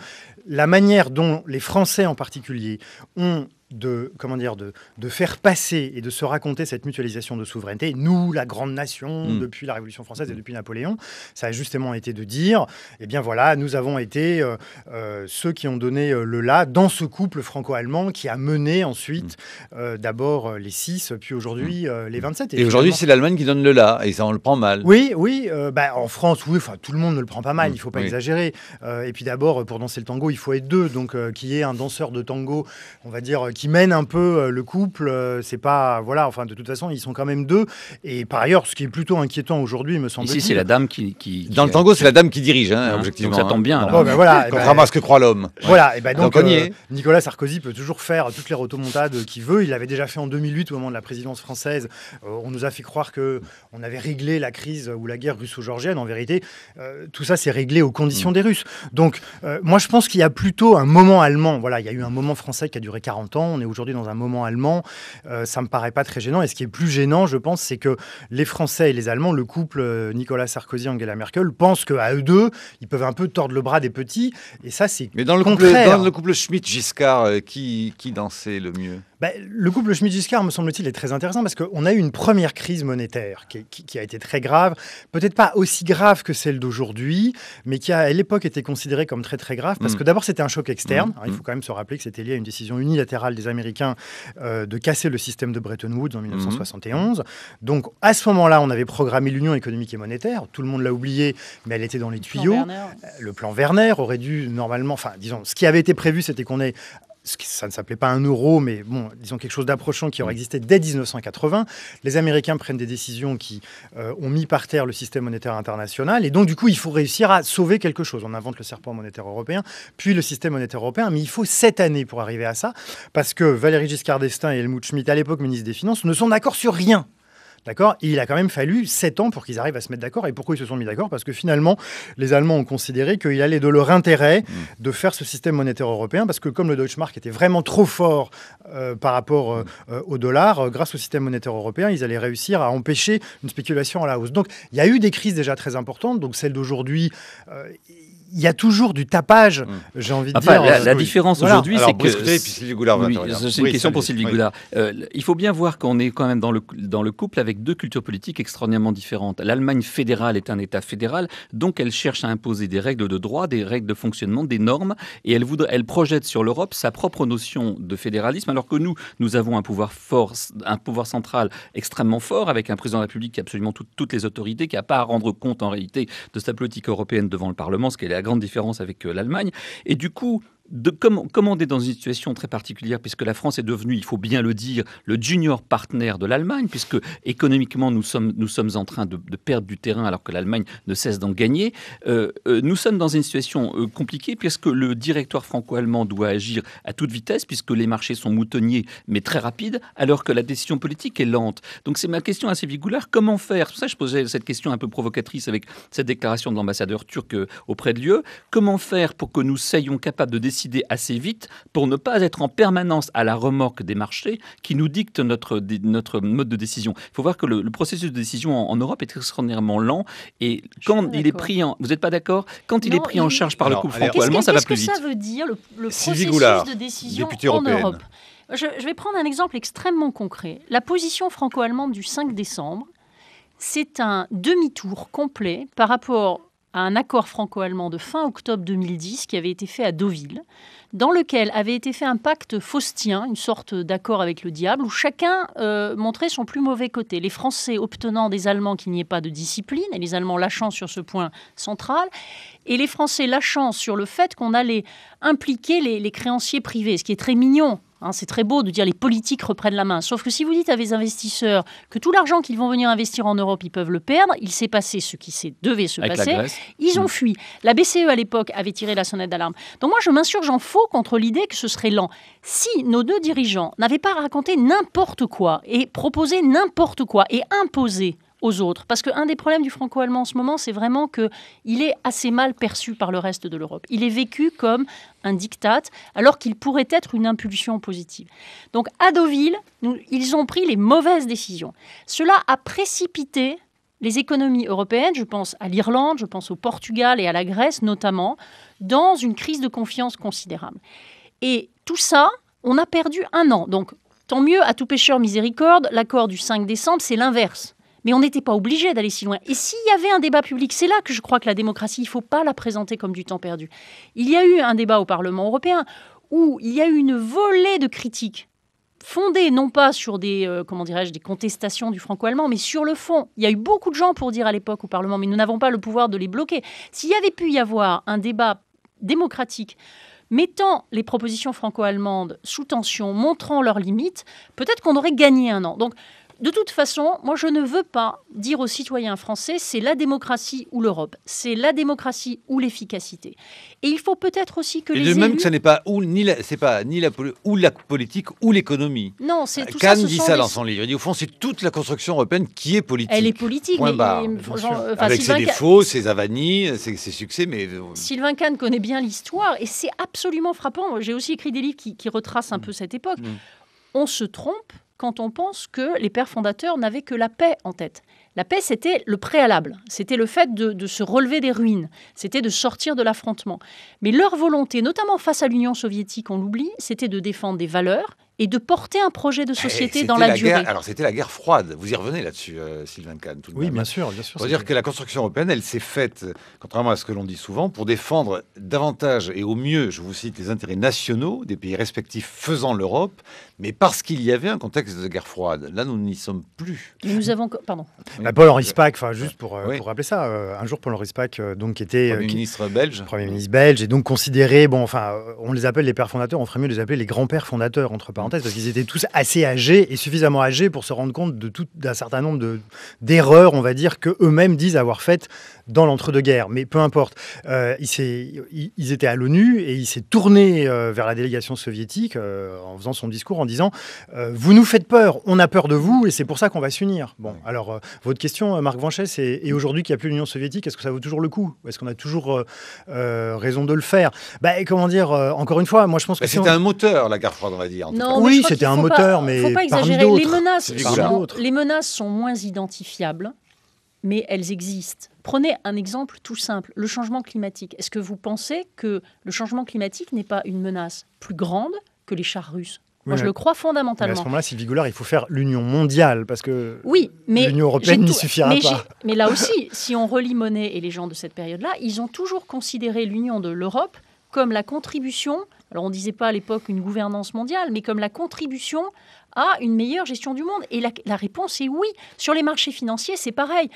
la manière dont les Français en particulier ont de, comment dire, de, faire passer et de se raconter cette mutualisation de souveraineté, nous, la grande nation, hmm. depuis la Révolution française et hmm. depuis Napoléon, ça a justement été de dire, eh bien voilà, nous avons été euh, euh, ceux qui ont donné euh, le la dans ce couple franco-allemand qui a mené ensuite hmm. d'abord les 6, puis aujourd'hui les 27. Et, aujourd'hui, c'est l'Allemagne qui donne le là, et ça, on le prend mal. Oui, oui, bah, en France, oui, enfin tout le monde ne le prend pas mal, il faut pas exagérer. et puis d'abord, pour danser le tango, il faut être deux, donc qui est un danseur de tango, on va dire, qui mène un peu euh, le couple. Euh, c'est pas voilà, enfin de toute façon ils sont quand même deux. Et par ailleurs, ce qui est plutôt inquiétant aujourd'hui, me semble Ici, c'est la dame qui, dans le tango, c'est la dame qui dirige, hein, hein, objectivement. Donc ça tombe hein. bien. Bon, ben voilà, contrairement à ce que croit l'homme. Voilà. Et ben, donc, euh, Nicolas Sarkozy peut toujours faire toutes les rotomontades qu'il veut. Il l'avait déjà fait en 2008 au moment de la présidence française. on nous a fait croire que on avait réglé la crise ou la guerre russo-georgienne. En vérité, tout ça s'est réglé aux conditions mm. des Russes. Donc moi, je pense qu'il y a plutôt un moment allemand. Voilà, il y a eu un moment français qui a duré 40 ans. On est aujourd'hui dans un moment allemand. Ça euh, ça me paraît pas très gênant. Et ce qui est plus gênant, je pense, c'est que les Français et les Allemands, le couple euh, Nicolas Sarkozy-Angela Merkel, pensent qu'à eux deux, ils peuvent un peu tordre le bras des petits. Et ça, c'est. Mais dans le, Couple, dans le couple Schmitt-Giscard, euh, qui, qui dansait le mieux bah, le couple Schmitt-Giscard, me semble-t-il, est très intéressant parce qu'on a eu une première crise monétaire qui, a été très grave, peut-être pas aussi grave que celle d'aujourd'hui, mais qui a, à l'époque été considérée comme très très grave parce mm. que d'abord c'était un choc externe. Mm. il faut mm. quand même se rappeler que c'était lié à une décision unilatérale des Américains euh, de casser le système de Bretton Woods en 1971. Donc à ce moment-là, on avait programmé l'union économique et monétaire. Tout le monde l'a oublié, mais elle était dans les tuyaux. Euh, le plan Werner aurait dû normalement, enfin disons, ce qui avait été prévu, c'était qu'on ait ça ne s'appelait pas un euro, mais bon, disons quelque chose d'approchant qui aurait mm. existé dès 1980. Les Américains prennent des décisions qui euh, ont mis par terre le système monétaire international, et donc du coup, il faut réussir à sauver quelque chose. On invente le serpent monétaire européen, puis le système monétaire européen, mais il faut sept années pour arriver à ça, parce que Valéry Giscard d'Estaing et Helmut Schmidt, à l'époque ministre des Finances, ne sont d'accord sur rien D'accord Il a quand même fallu 7 ans pour qu'ils arrivent à se mettre d'accord. Et pourquoi ils se sont mis d'accord Parce que finalement, les Allemands ont considéré qu'il allait de leur intérêt mm. de faire ce système monétaire européen, parce que comme le Deutsche Mark était vraiment trop fort euh, par rapport euh, mm. euh, au dollar, grâce au système monétaire européen, ils allaient réussir à empêcher une spéculation à la hausse. Donc il y a eu des crises déjà très importantes, donc celle d'aujourd'hui il y a toujours du tapage, hum. j'ai envie de dire. La, différence aujourd'hui, c'est que. c'est une question pour Sylvie Goulard. Euh, il faut bien voir qu'on est quand même dans le, dans le couple avec deux cultures politiques extraordinairement différentes. L'Allemagne fédérale est un État fédéral, donc elle cherche à imposer des règles de droit, des règles de fonctionnement, des normes, et elle, voudrait, elle projette sur l'Europe sa propre notion de fédéralisme, alors que nous, nous avons un pouvoir fort, un pouvoir central extrêmement fort, avec un président de la République qui a absolument toutes les autorités, qui n'a pas à rendre compte en réalité de sa politique européenne devant le Parlement, ce qu'elle la grande différence avec euh, l'Allemagne. Et du coup, de, on est dans une situation très particulière, puisque la France est devenue, il faut bien le dire, le junior partner de l'Allemagne, puisque économiquement nous sommes, nous sommes en train de, perdre du terrain alors que l'Allemagne ne cesse d'en gagner, euh, euh, nous sommes dans une situation euh, compliquée, puisque le directoire franco-allemand doit agir à toute vitesse, puisque les marchés sont moutonniers, mais très rapides, alors que la décision politique est lente. Donc c'est ma question assez séville comment faire C'est ça que je posais cette question un peu provocatrice avec cette déclaration de l'ambassadeur turc auprès de l'UE. Comment faire pour que nous soyons capables de décider décider assez vite pour ne pas être en permanence à la remorque des marchés qui nous dictent notre, notre mode de décision. Il faut voir que le, processus de décision en, Europe est extraordinairement lent et quand il est pris en... Vous n'êtes pas d'accord Quand il est pris en charge par le couple franco-allemand, ça va plus vite. Qu'est-ce que ça veut dire, le, processus de décision en Europe je, je vais prendre un exemple extrêmement concret. La position franco-allemande du 5 décembre, c'est un demi-tour complet par rapport à un accord franco-allemand de fin octobre 2010 qui avait été fait à Deauville, dans lequel avait été fait un pacte faustien, une sorte d'accord avec le diable, où chacun euh, montrait son plus mauvais côté. Les Français obtenant des Allemands qu'il n'y ait pas de discipline, et les Allemands lâchant sur ce point central, et les Français lâchant sur le fait qu'on allait impliquer les créanciers privés, ce qui est très mignon Hein, c'est très beau de dire les politiques reprennent la main. Sauf que si vous dites à vos investisseurs que tout l'argent qu'ils vont venir investir en Europe, ils peuvent le perdre, il s'est passé ce qui s'est devait se passer. Ils ont mm. fui. La BCE à l'époque avait tiré la sonnette d'alarme. Donc moi, je m'insurge en faux contre l'idée que ce serait lent. Si nos deux dirigeants n'avaient pas raconté n'importe quoi et proposé n'importe quoi et imposé autres. Parce qu'un des problèmes du franco-allemand en ce moment, c'est vraiment qu'il est assez mal perçu par le reste de l'Europe. Il est vécu comme un diktat, alors qu'il pourrait être une impulsion positive. Donc à Deauville, ils ont pris les mauvaises décisions. Cela a précipité les économies européennes, je pense à l'Irlande, je pense au Portugal et à la Grèce notamment, dans une crise de confiance considérable. Et tout ça, on a perdu un an. Donc tant mieux, à tout pêcheur miséricorde, l'accord du 5 décembre, c'est l'inverse mais on n'était pas obligé d'aller si loin. Et s'il y avait un débat public, c'est là que je crois que la démocratie, il ne faut pas la présenter comme du temps perdu. Il y a eu un débat au Parlement européen où il y a eu une volée de critiques fondées non pas sur des euh, comment dirais-je des contestations du franco-allemand, mais sur le fond. Il y a eu beaucoup de gens pour dire à l'époque au Parlement, mais nous n'avons pas le pouvoir de les bloquer. S'il y avait pu y avoir un débat démocratique mettant les propositions franco-allemandes sous tension, montrant leurs limites, peut-être qu'on aurait gagné un an. Donc de toute façon, moi, je ne veux pas dire aux citoyens français c'est la démocratie ou l'Europe, c'est la démocratie ou l'efficacité. Et il faut peut-être aussi que les de même que ce n'est pas ou ni la, c'est pas ni la ou la politique ou l'économie. Non, c'est tout Kahn ça, dit ça dans son livre. Il dit au fond, c'est toute la construction européenne qui est politique. Elle est politique, Point mais, barre. avec ses défauts, ses avanies, ses, succès, mais euh, Sylvain Kahn connaît bien l'histoire et c'est absolument frappant. J'ai aussi écrit des livres qui, retracent un mm. peu cette époque. Mm. On se trompe quand on pense que les pères fondateurs n'avaient que la paix en tête. La paix, c'était le préalable, c'était le fait de, se relever des ruines, c'était de sortir de l'affrontement. Mais leur volonté, notamment face à l'Union soviétique, on l'oublie, c'était de défendre des valeurs et de porter un projet de eh, société dans la, durée. alors c'était la guerre froide. Vous y revenez là-dessus, euh, Sylvain Kahn. Tout oui, bien hein. sûr, bien sûr. dire que la construction européenne, elle s'est faite, contrairement à ce que l'on dit souvent, pour défendre davantage et au mieux, je vous cite, les intérêts nationaux des pays respectifs faisant l'Europe, mais parce qu'il y avait un contexte de guerre froide. Là, nous n'y sommes plus. Mais nous avons, pardon. Bah, Paul Henri Spack, enfin juste pour, euh, rappeler ça, euh, un jour Paul Henri Spack, donc était premier ministre belge, premier ministre belge, et donc considéré, bon, enfin, on les appelle les pères fondateurs, on ferait mieux de les appeler les grands-pères fondateurs entre parenthèses parce qu'ils étaient tous assez âgés et suffisamment âgés pour se rendre compte de tout, d'un certain nombre d'erreurs, on va dire, que eux-mêmes disent avoir faites dans l'entre-deux-guerres. Mais peu importe, euh, ils étaient à l'ONU et il s'est tourné euh, vers la délégation soviétique euh, en faisant son discours en disant Vous nous faites peur, on a peur de vous et c'est pour ça qu'on va s'unir. Bon, alors, votre question, Marc Vanchet, c'est Et aujourd'hui qu'il n'y a plus l'Union soviétique, est-ce que ça vaut toujours le coup Est-ce qu'on a toujours raison de le faire bah, Comment dire, encore une fois, moi je pense que. Bah, C'était un moteur, la guerre froide, on va dire. non, oui, c'était un moteur, mais. faut pas exagérer. Les menaces, sont, moins identifiables, mais elles existent. Prenez un exemple tout simple le changement climatique. Est-ce que vous pensez que le changement climatique n'est pas une menace plus grande que les chars russes moi, je le crois fondamentalement. à ce moment-là, Sylvie Goulard, il faut faire l'union mondiale parce que l'Union européenne n'y suffira mais pas. Mais là aussi, si on relit Monet et les gens de cette période-là, ils ont toujours considéré l'union de l'Europe comme la contribution, alors on ne disait pas à l'époque une gouvernance mondiale, mais comme la contribution à une meilleure gestion du monde. Et la, réponse est oui. Sur les marchés financiers, c'est pareil.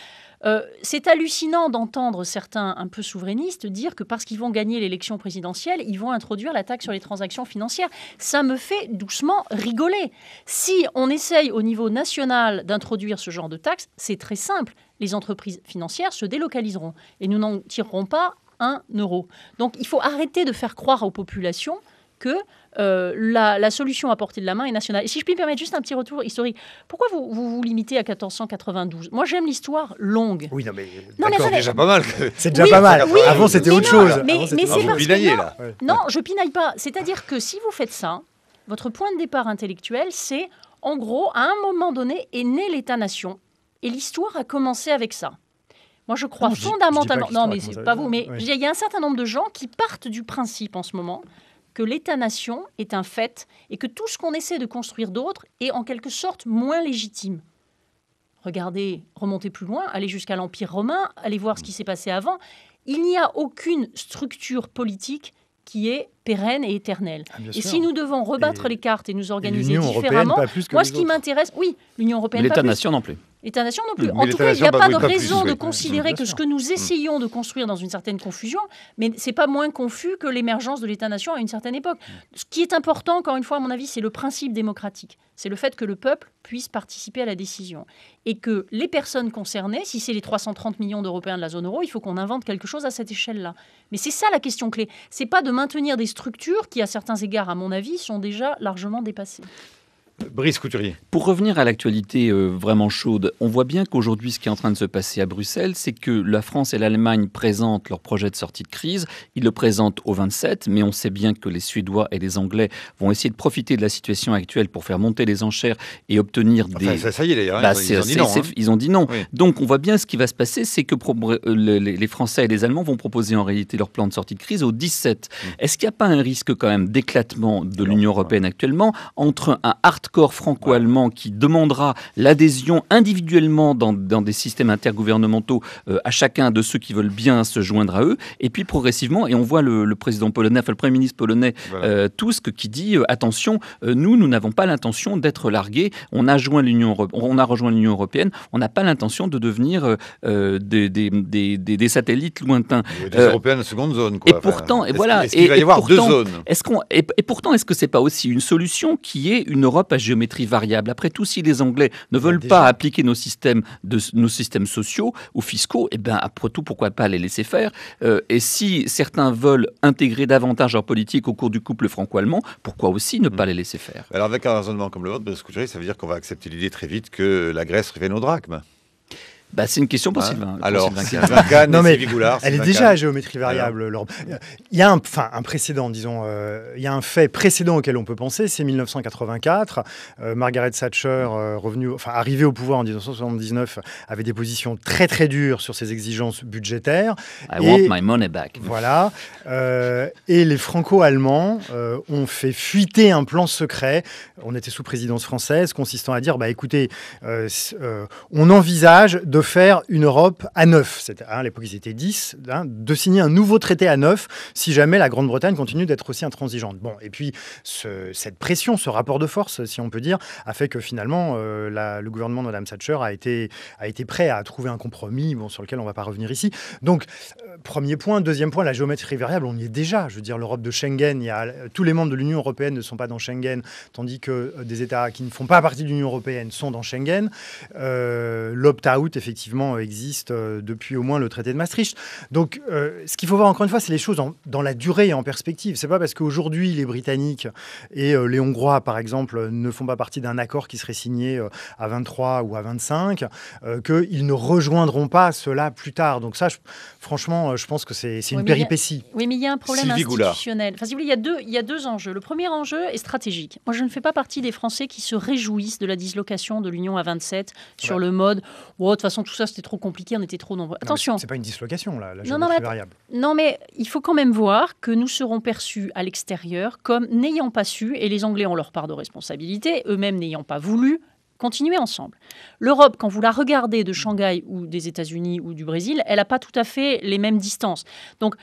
Euh, c'est hallucinant d'entendre certains un peu souverainistes dire que parce qu'ils vont gagner l'élection présidentielle, ils vont introduire la taxe sur les transactions financières. Ça me fait doucement rigoler. Si on essaye au niveau national d'introduire ce genre de taxe, c'est très simple. Les entreprises financières se délocaliseront et nous n'en tirerons pas 1 Donc il faut arrêter de faire croire aux populations que euh, la, solution à portée de la main est nationale. Et si je puis me permettre juste un petit retour historique, pourquoi vous vous, limitez à 1492 Moi, j'aime l'histoire longue. Oui, non, mais, non, c'est déjà pas mal. C'est déjà pas mal. Avant, c'était autre chose. Mais, c'est là. non, je pinaille pas. C'est-à-dire que si vous faites ça, votre point de départ intellectuel, c'est en gros, à un moment donné, est né l'État-nation. Et l'histoire a commencé avec ça. Moi, je crois ah fondamentalement. non, mais c'est pas vous, mais il y a un certain nombre de gens qui partent du principe en ce moment que l'État-nation est un fait et que tout ce qu'on essaie de construire d'autre est en quelque sorte moins légitime. Regardez, remontez plus loin, allez jusqu'à l'Empire romain, allez voir ce qui s'est passé avant. Il n'y a aucune structure politique qui est pérenne et éternelle. Ah, et si nous devons rebattre les cartes et nous organiser différemment, moi, ce qui m'intéresse, oui, l'Union européenne. L'État-nation non plus. L'État-nation non plus. en tout cas, il n'y a bah pas, de raison de considérer que ce que nous essayons de construire dans une certaine confusion, mais ce n'est pas moins confus que l'émergence de l'État-nation à une certaine époque. Ce qui est important, encore une fois, à mon avis, c'est le principe démocratique. C'est le fait que le peuple puisse participer à la décision. Et que les personnes concernées, si c'est les 330 millions d'Européens de la zone euro, il faut qu'on invente quelque chose à cette échelle-là. Mais c'est ça la question clé. C'est pas de maintenir des structures qui, à certains égards, à mon avis, sont déjà largement dépassées. Brice Couturier. Pour revenir à l'actualité euh, vraiment chaude, on voit bien qu'aujourd'hui, ce qui est en train de se passer à Bruxelles, c'est que la France et l'Allemagne présentent leur projet de sortie de crise. Ils le présentent au 27, mais on sait bien que les Suédois et les Anglais vont essayer de profiter de la situation actuelle pour faire monter les enchères et obtenir des. ça, y est, d'ailleurs. Bah, hein. ils, ont dit non. Donc, on voit bien ce qui va se passer, c'est que euh, les Français et les Allemands vont proposer en réalité leur plan de sortie de crise au 17. Mm. Est-ce qu'il n'y a pas un risque quand même d'éclatement de l'Union européenne actuellement entre un hardcore accord franco-allemand qui demandera l'adhésion individuellement dans, des systèmes intergouvernementaux euh, à chacun de ceux qui veulent bien se joindre à eux. Et puis progressivement, et on voit le, président polonais, enfin le Premier ministre polonais tout euh, ce Tusk qui dit euh, attention, nous, nous n'avons pas l'intention d'être largués. On a, joint on a rejoint l'Union européenne. On n'a pas l'intention de devenir des, des, satellites lointains. Des seconde zone. Et pourtant, et voilà. Est-ce qu'il -ce et, et pourtant, est-ce que c'est pas aussi une solution qui est une Europe à géométrie variable. Après tout, si les Anglais ne veulent pas appliquer nos systèmes, de, nos systèmes sociaux ou fiscaux, eh ben, après tout, pourquoi pas les laisser faire euh, Et si certains veulent intégrer davantage leur politique au cours du couple franco-allemand, pourquoi aussi ne pas hmm. les laisser faire Alors, avec un raisonnement comme le vôtre, ça veut dire qu'on va accepter l'idée très vite que la Grèce revienne au drachme. Bah, c'est une question pour Sylvain. Alors, elle est déjà à géométrie variable, Il y a un, enfin, un précédent, disons, euh, il y a un fait précédent auquel on peut penser, c'est 1984. Euh, Margaret Thatcher, euh, revenue, enfin, arrivée au pouvoir en 1979, avait des positions très très dures sur ses exigences budgétaires. I want my money back. Voilà. et les franco-allemands ont fait fuiter un plan secret. On était sous présidence française, consistant à dire, bah, écoutez, on envisage de faire une Europe à neuf. c'est à hein, l'époque, ils étaient dix. Hein, de signer un nouveau traité à neuf si jamais la Grande-Bretagne continue d'être aussi intransigeante. Bon, et puis cette pression, ce rapport de force, si on peut dire, a fait que finalement, euh, le gouvernement de Mme Thatcher a été, a été prêt à trouver un compromis bon, sur lequel on ne va pas revenir ici. Donc, euh, premier point. Deuxième point, la géométrie variable, on y est déjà. Je veux dire, l'Europe de Schengen, il y a, tous les membres de l'Union européenne ne sont pas dans Schengen, tandis que euh, des États qui ne font pas partie de l'Union européenne sont dans Schengen. L'opt-out, effectivement euh, existe euh, depuis au moins le traité de Maastricht. Donc, euh, ce qu'il faut voir encore une fois, c'est les choses dans la durée et en perspective. C'est pas parce qu'aujourd'hui les Britanniques et les Hongrois, par exemple, ne font pas partie d'un accord qui serait signé à 23 ou à 25 qu'ils ne rejoindront pas cela plus tard. Donc ça, franchement, je pense que c'est une péripétie. oui, mais il y a un problème institutionnel. Enfin, si vous voulez, il y a deux, il y a deux enjeux. Le premier enjeu est stratégique. Moi, je ne fais pas partie des Français qui se réjouissent de la dislocation de l'Union à 27 sur le mode, ou oh, de façon façon, tout ça, c'était trop compliqué, on était trop nombreux. Attention. C'est pas une dislocation, là, la non, non, mais, Non, mais il faut quand même voir que nous serons perçus à l'extérieur comme n'ayant pas su, et les Anglais ont leur part de responsabilité, eux-mêmes n'ayant pas voulu continuer ensemble. L'Europe, quand vous la regardez de Shanghai ou des États-Unis ou du Brésil, elle n'a pas tout à fait les mêmes distances. Donc,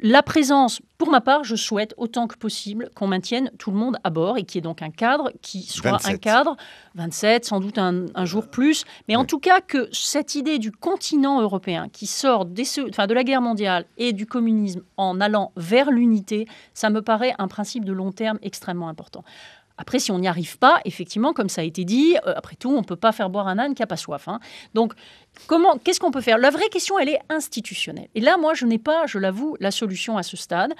la présence, pour ma part, je souhaite autant que possible qu'on maintienne tout le monde à bord et qu'il y ait donc un cadre qui soit un cadre, 27, sans doute un, jour euh, plus, mais en tout cas que cette idée du continent européen qui sort de la guerre mondiale et du communisme en allant vers l'unité, ça me paraît un principe de long terme extrêmement important. Après, si on n'y arrive pas, effectivement, comme ça a été dit, euh, après tout, on ne peut pas faire boire un âne qui n'a pas soif. Hein. Donc, comment, qu'est-ce qu'on peut faire La vraie question, elle est institutionnelle. Et là, moi, je n'ai pas, je l'avoue, la solution à ce stade.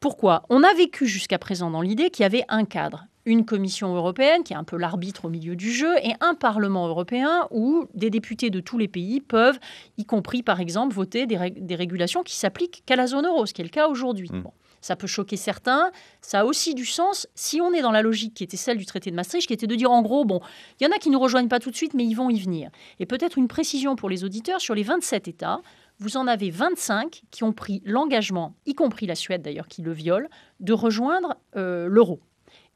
Pourquoi On a vécu jusqu'à présent dans l'idée qu'il y avait un cadre, une Commission européenne qui est un peu l'arbitre au milieu du jeu et un Parlement européen où des députés de tous les pays peuvent, y compris par exemple, voter des, régulations qui s'appliquent qu'à la zone euro, ce qui est le cas aujourd'hui. Mmh. Ça peut choquer certains. Ça a aussi du sens si on est dans la logique qui était celle du traité de Maastricht, qui était de dire en gros, bon, il y en a qui ne rejoignent pas tout de suite, mais ils vont y venir. Et peut-être une précision pour les auditeurs sur les 27 États. Vous en avez 25 qui ont pris l'engagement, y compris la Suède d'ailleurs qui le viole, de rejoindre euh, l'euro.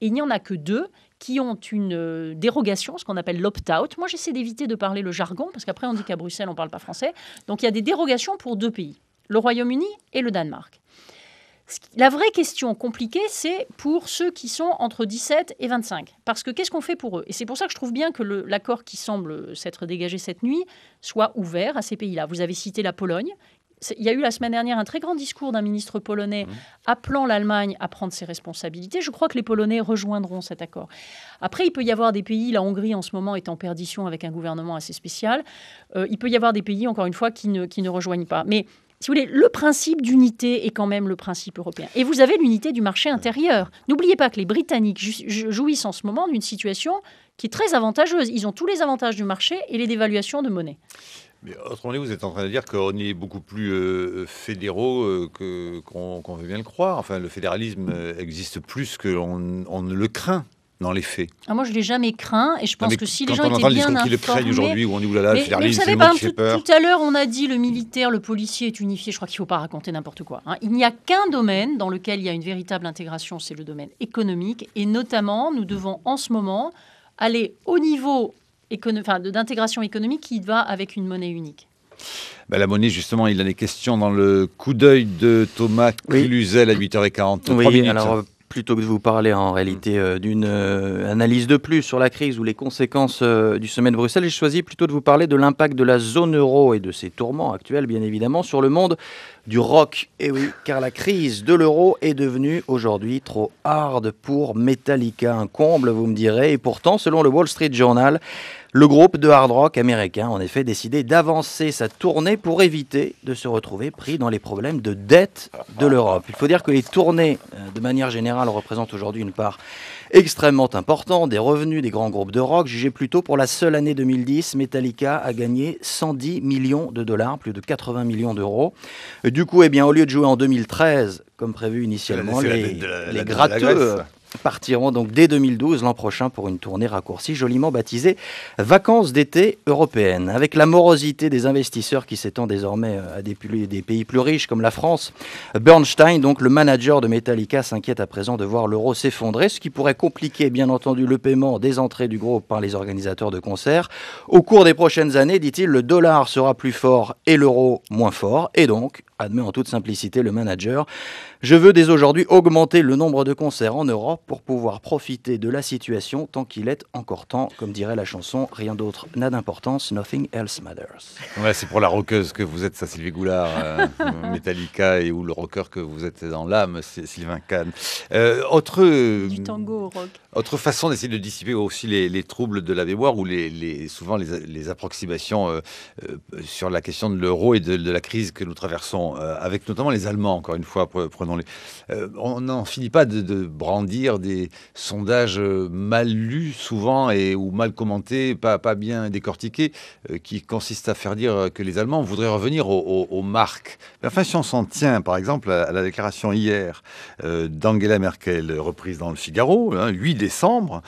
Et il n'y en a que deux qui ont une euh, dérogation, ce qu'on appelle l'opt-out. Moi, j'essaie d'éviter de parler le jargon, parce qu'après, on dit qu'à Bruxelles, on ne parle pas français. Donc, il y a des dérogations pour deux pays, le Royaume-Uni et le Danemark. La vraie question compliquée, c'est pour ceux qui sont entre 17 et 25. Parce que qu'est-ce qu'on fait pour eux Et c'est pour ça que je trouve bien que l'accord qui semble s'être dégagé cette nuit soit ouvert à ces pays-là. Vous avez cité la Pologne. Il y a eu la semaine dernière un très grand discours d'un ministre polonais mmh. appelant l'Allemagne à prendre ses responsabilités. Je crois que les Polonais rejoindront cet accord. Après, il peut y avoir des pays, la Hongrie en ce moment est en perdition avec un gouvernement assez spécial. Euh, il peut y avoir des pays, encore une fois, qui ne rejoignent pas. Mais si vous voulez, le principe d'unité est quand même le principe européen. Et vous avez l'unité du marché intérieur. N'oubliez pas que les Britanniques jouissent en ce moment d'une situation qui est très avantageuse. Ils ont tous les avantages du marché et les dévaluations de monnaie. Mais autrement dit, vous êtes en train de dire qu'on est beaucoup plus euh, fédéraux euh, que, qu'on, veut bien le croire. Enfin, le fédéralisme euh, existe plus que on ne le craint dans les faits ah, Moi, je ne l'ai jamais craint et je pense que si les gens étaient bien informés... Quand on aujourd'hui, où on dit, oulala, mais, mais vous savez, tout, tout, à l'heure, on a dit le militaire, le policier est unifié. Je crois qu'il ne faut pas raconter n'importe quoi. Hein. Il n'y a qu'un domaine dans lequel il y a une véritable intégration, c'est le domaine économique. Et notamment, nous devons en ce moment aller au niveau d'intégration économique qui va avec une monnaie unique. Bah, la monnaie, justement, il a des questions dans le coup d'œil de Thomas Cluzel à 8 h 40 Oui, plutôt que de vous parler hein, en mm. réalité euh, d'une euh, analyse de plus sur la crise ou les conséquences euh, du sommet de Bruxelles, j'ai choisi plutôt de vous parler de l'impact de la zone euro et de ses tourments actuels, bien évidemment, sur le monde du rock. Et eh oui, car la crise de l'euro est devenue aujourd'hui trop hard pour Metallica, un comble, vous me direz. Et pourtant, selon le Wall Street Journal, le groupe de hard rock américain en effet décidé d'avancer sa tournée pour éviter de se retrouver pris dans les problèmes de dette de l'Europe. Il faut dire que les tournées, euh, de manière générale, représentent aujourd'hui une part extrêmement importante des revenus des grands groupes de rock. Jugé plutôt pour la seule année 2010, Metallica a gagné 110 millions de dollars, plus de 80 millions d'euros. Du coup, eh bien, au lieu de jouer en 2013, comme prévu initialement, les, les gratteux partiront donc dès 2012 l'an prochain pour une tournée raccourcie joliment baptisée Vacances d'été européennes. Avec la morosité des investisseurs qui s'étend désormais euh, à des, pays plus riches comme la France, Bernstein, donc le manager de Metallica, s'inquiète à présent de voir l'euro s'effondrer, ce qui pourrait compliquer bien entendu le paiement des entrées du groupe par les organisateurs de concerts. Au cours des prochaines années, dit-il, le dollar sera plus fort et l'euro moins fort, et donc admet en toute simplicité le manager. Je veux dès aujourd'hui augmenter le nombre de concerts en Europe pour pouvoir profiter de la situation tant qu'il est encore temps. Comme dirait la chanson, rien d'autre n'a d'importance, nothing else matters. Ouais, c'est pour la rockeuse que vous êtes, ça, Sylvie Goulard, euh, Metallica, et ou le rocker que vous êtes dans l'âme, Sylvain Kahn. Euh, autre, euh, Autre façon d'essayer de dissiper aussi les, troubles de la mémoire ou les, souvent les, approximations sur la question de l'euro et de la crise que nous traversons euh, avec notamment les Allemands, encore une fois, prenons-les. Euh, on n'en finit pas de, brandir des sondages euh, mal lus souvent et, ou mal commentés, pas, pas bien décortiqués, qui consistent à faire dire que les Allemands voudraient revenir aux, marques. Mais enfin, si on s'en tient, par exemple, à, la déclaration hier d'Angela Merkel, reprise dans le Figaro, 8 hein, décembre,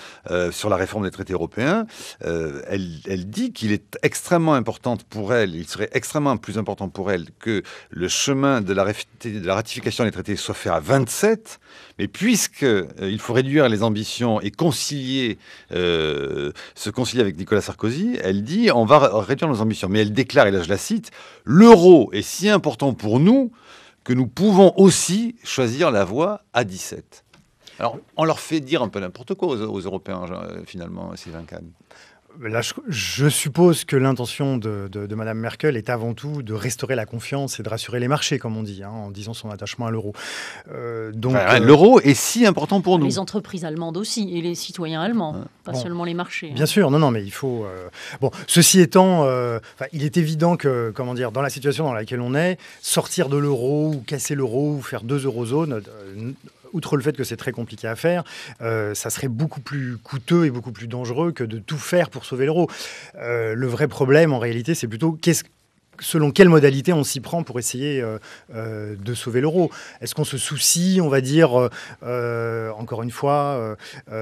sur la réforme des traités européens, elle, elle dit qu'il est extrêmement important pour elle, il serait extrêmement plus important pour elle que le chemin de la, ratification des traités soit fait à 27, mais puisqu'il euh, faut réduire les ambitions et concilier, euh, se concilier avec Nicolas Sarkozy, elle dit on va réduire nos ambitions. Mais elle déclare, et là je la cite, l'euro est si important pour nous que nous pouvons aussi choisir la voie à 17. Alors, on leur fait dire un peu n'importe quoi aux, Européens, euh, finalement, Sylvain Kahn je, suppose que l'intention de, de, Madame Merkel est avant tout de restaurer la confiance et de rassurer les marchés, comme on dit, hein, en disant son attachement à l'euro. Euh, donc euh, l'euro est si important pour nous. Les entreprises allemandes aussi et les citoyens allemands, pas seulement les marchés. Hein. Bien sûr, non, non, mais il faut. Euh, bon, ceci étant, il est évident que, comment dire, dans la situation dans laquelle on est, sortir de l'euro ou casser l'euro ou faire deux eurozones outre le fait que c'est très compliqué à faire, euh, ça serait beaucoup plus coûteux et beaucoup plus dangereux que de tout faire pour sauver l'euro. Euh, le vrai problème, en réalité, c'est plutôt qu'est-ce selon quelle modalité on s'y prend pour essayer euh, euh, de sauver l'euro. Est-ce qu'on se soucie, on va dire, euh, encore une fois,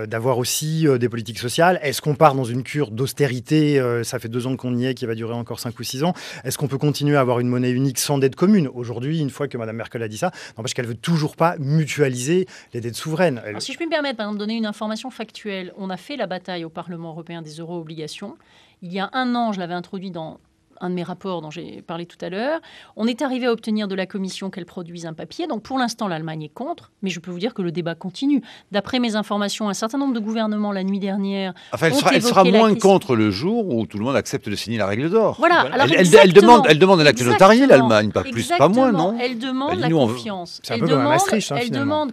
d'avoir aussi des politiques sociales Est-ce qu'on part dans une cure d'austérité Ça fait deux ans qu'on y est, qui va durer encore cinq ou six ans. Est-ce qu'on peut continuer à avoir une monnaie unique sans dette commune Aujourd'hui, une fois que Mme Merkel a dit ça, n'empêche qu'elle veut toujours pas mutualiser les dettes souveraines. si je puis me permettre, par exemple, de donner une information factuelle, on a fait la bataille au Parlement européen des euro-obligations. Il y a un an, je l'avais introduit dans un de mes rapports dont j'ai parlé tout à l'heure. On est arrivé à obtenir de la Commission qu'elle produise un papier. Donc pour l'instant, l'Allemagne est contre, mais je peux vous dire que le débat continue. D'après mes informations, un certain nombre de gouvernements la nuit dernière. Enfin, elle, sera, moins contre le jour où tout le monde accepte de signer la règle d'or. Voilà. Elle, demande, elle demande un acte notarié, l'Allemagne, pas plus, pas moins, non Elle demande la confiance. C'est un peu demande, comme hein, elle demande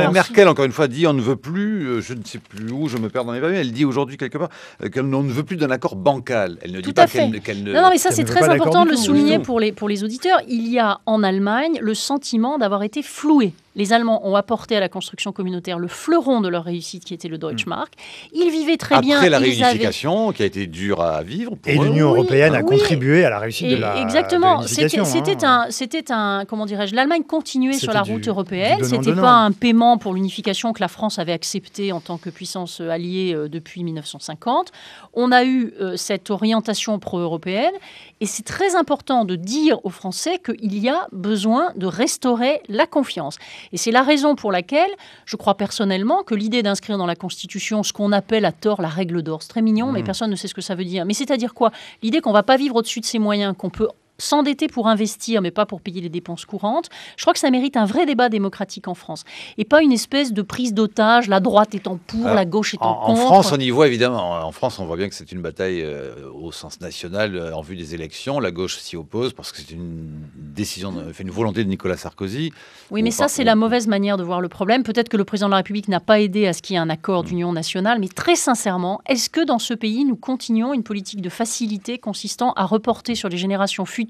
qu'en Merkel, encore une fois, dit on ne veut plus, euh, je ne sais plus où, je me perds dans les papiers. Elle dit aujourd'hui quelque part euh, qu'on ne veut plus d'un accord bancal. Elle ne dit pas qu'elle ne ça, c'est très important de le souligner pour les, pour les auditeurs. Il y a en Allemagne le sentiment d'avoir été floué les Allemands ont apporté à la construction communautaire le fleuron de leur réussite qui était le Deutschmark. Ils vivaient très bien. Après la réunification qui a été dure à vivre. et l'Union européenne a contribué à la réussite de la Exactement. C'était hein. un, c'était un, comment dirais-je, l'Allemagne continuait sur la route européenne. C'était pas un paiement pour l'unification que la France avait accepté en tant que puissance euh, alliée euh, depuis 1950. On a eu euh, cette orientation pro-européenne et c'est très important de dire aux Français qu'il y a besoin de restaurer la confiance. Et c'est la raison pour laquelle je crois personnellement que l'idée d'inscrire dans la Constitution ce qu'on appelle à tort la règle d'or, c'est très mignon, mais mmh. personne ne sait ce que ça veut dire. Mais c'est-à-dire quoi L'idée qu'on ne va pas vivre au-dessus de ses moyens, qu'on peut s'endetter pour investir, mais pas pour payer les dépenses courantes. Je crois que ça mérite un vrai débat démocratique en France et pas une espèce de prise d'otage. La droite étant pour, la gauche étant en, contre. En France, on y voit évidemment. En France, on voit bien que c'est une bataille euh, au sens national euh, en vue des élections. La gauche s'y oppose parce que c'est une décision, fait une volonté de Nicolas Sarkozy. Oui, mais ça, c'est la mauvaise manière de voir le problème. Peut-être que le président de la République n'a pas aidé à ce qu'il y ait un accord mm. d'union nationale, mais très sincèrement, est-ce que dans ce pays, nous continuons une politique de facilité consistant à reporter sur les générations futures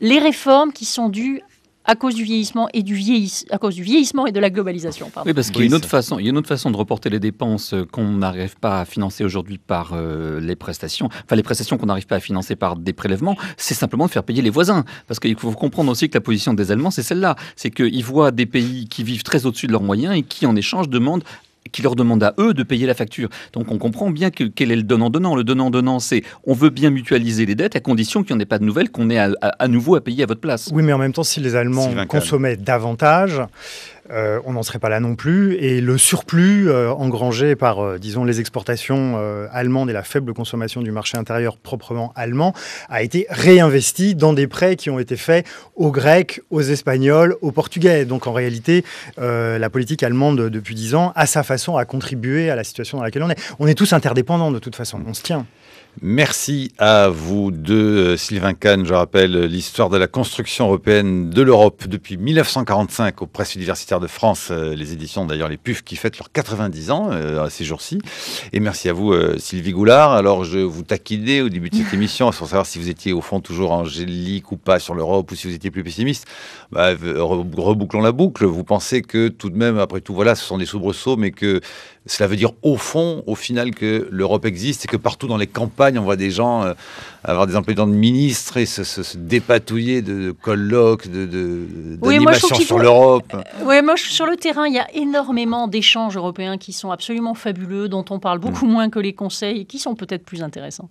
les réformes qui sont dues à cause du vieillissement et du à cause du vieillissement et de la globalisation. Oui, parce qu'il y a une autre façon, il y a une autre façon de reporter les dépenses euh, qu'on n'arrive pas à financer aujourd'hui par euh, les prestations, enfin les prestations qu'on n'arrive pas à financer par des prélèvements, c'est simplement de faire payer les voisins. Parce qu'il faut comprendre aussi que la position des Allemands, c'est celle-là, c'est qu'ils voient des pays qui vivent très au-dessus de leurs moyens et qui en échange demandent qui leur demande à eux de payer la facture. Donc on comprend bien que, quel est le donnant-donnant. Le donnant-donnant, c'est on veut bien mutualiser les dettes à condition qu'il n'y en ait pas de nouvelles, qu'on ait à, nouveau à payer à votre place. Oui, mais en même temps, si les Allemands consommaient davantage, euh, on n'en serait pas là non plus. Et le surplus euh, engrangé par, euh, disons, les exportations allemandes et la faible consommation du marché intérieur proprement allemand a été réinvesti dans des prêts qui ont été faits aux Grecs, aux Espagnols, aux Portugais. Donc en réalité, la politique allemande depuis dix ans, à sa façon, a contribué à la situation dans laquelle on est. On est tous interdépendants de toute façon, on se tient. Merci à vous deux, euh, Sylvain Kahn. Je rappelle euh, l'histoire de la construction européenne de l'Europe depuis 1945 aux presses universitaires de France, euh, les éditions d'ailleurs les PUF qui fêtent leurs 90 ans à ces jours-ci. Et merci à vous, Sylvie Goulard. Alors, je vous taquinais au début de cette émission sans savoir si vous étiez au fond toujours angélique ou pas sur l'Europe ou si vous étiez plus pessimiste. Bah, rebouclons la boucle. Vous pensez que tout de même, après tout, voilà, ce sont des soubresauts, mais que cela veut dire au fond, au final, que l'Europe existe et que partout dans les campagnes, on voit des gens euh, avoir des employés de ministres et se, dépatouiller de, colloques, de, de sur l'Europe. Oui, moi, euh, sur le terrain, il y a énormément d'échanges européens qui sont absolument fabuleux, dont on parle hmm. beaucoup moins que les conseils qui sont peut-être plus intéressants.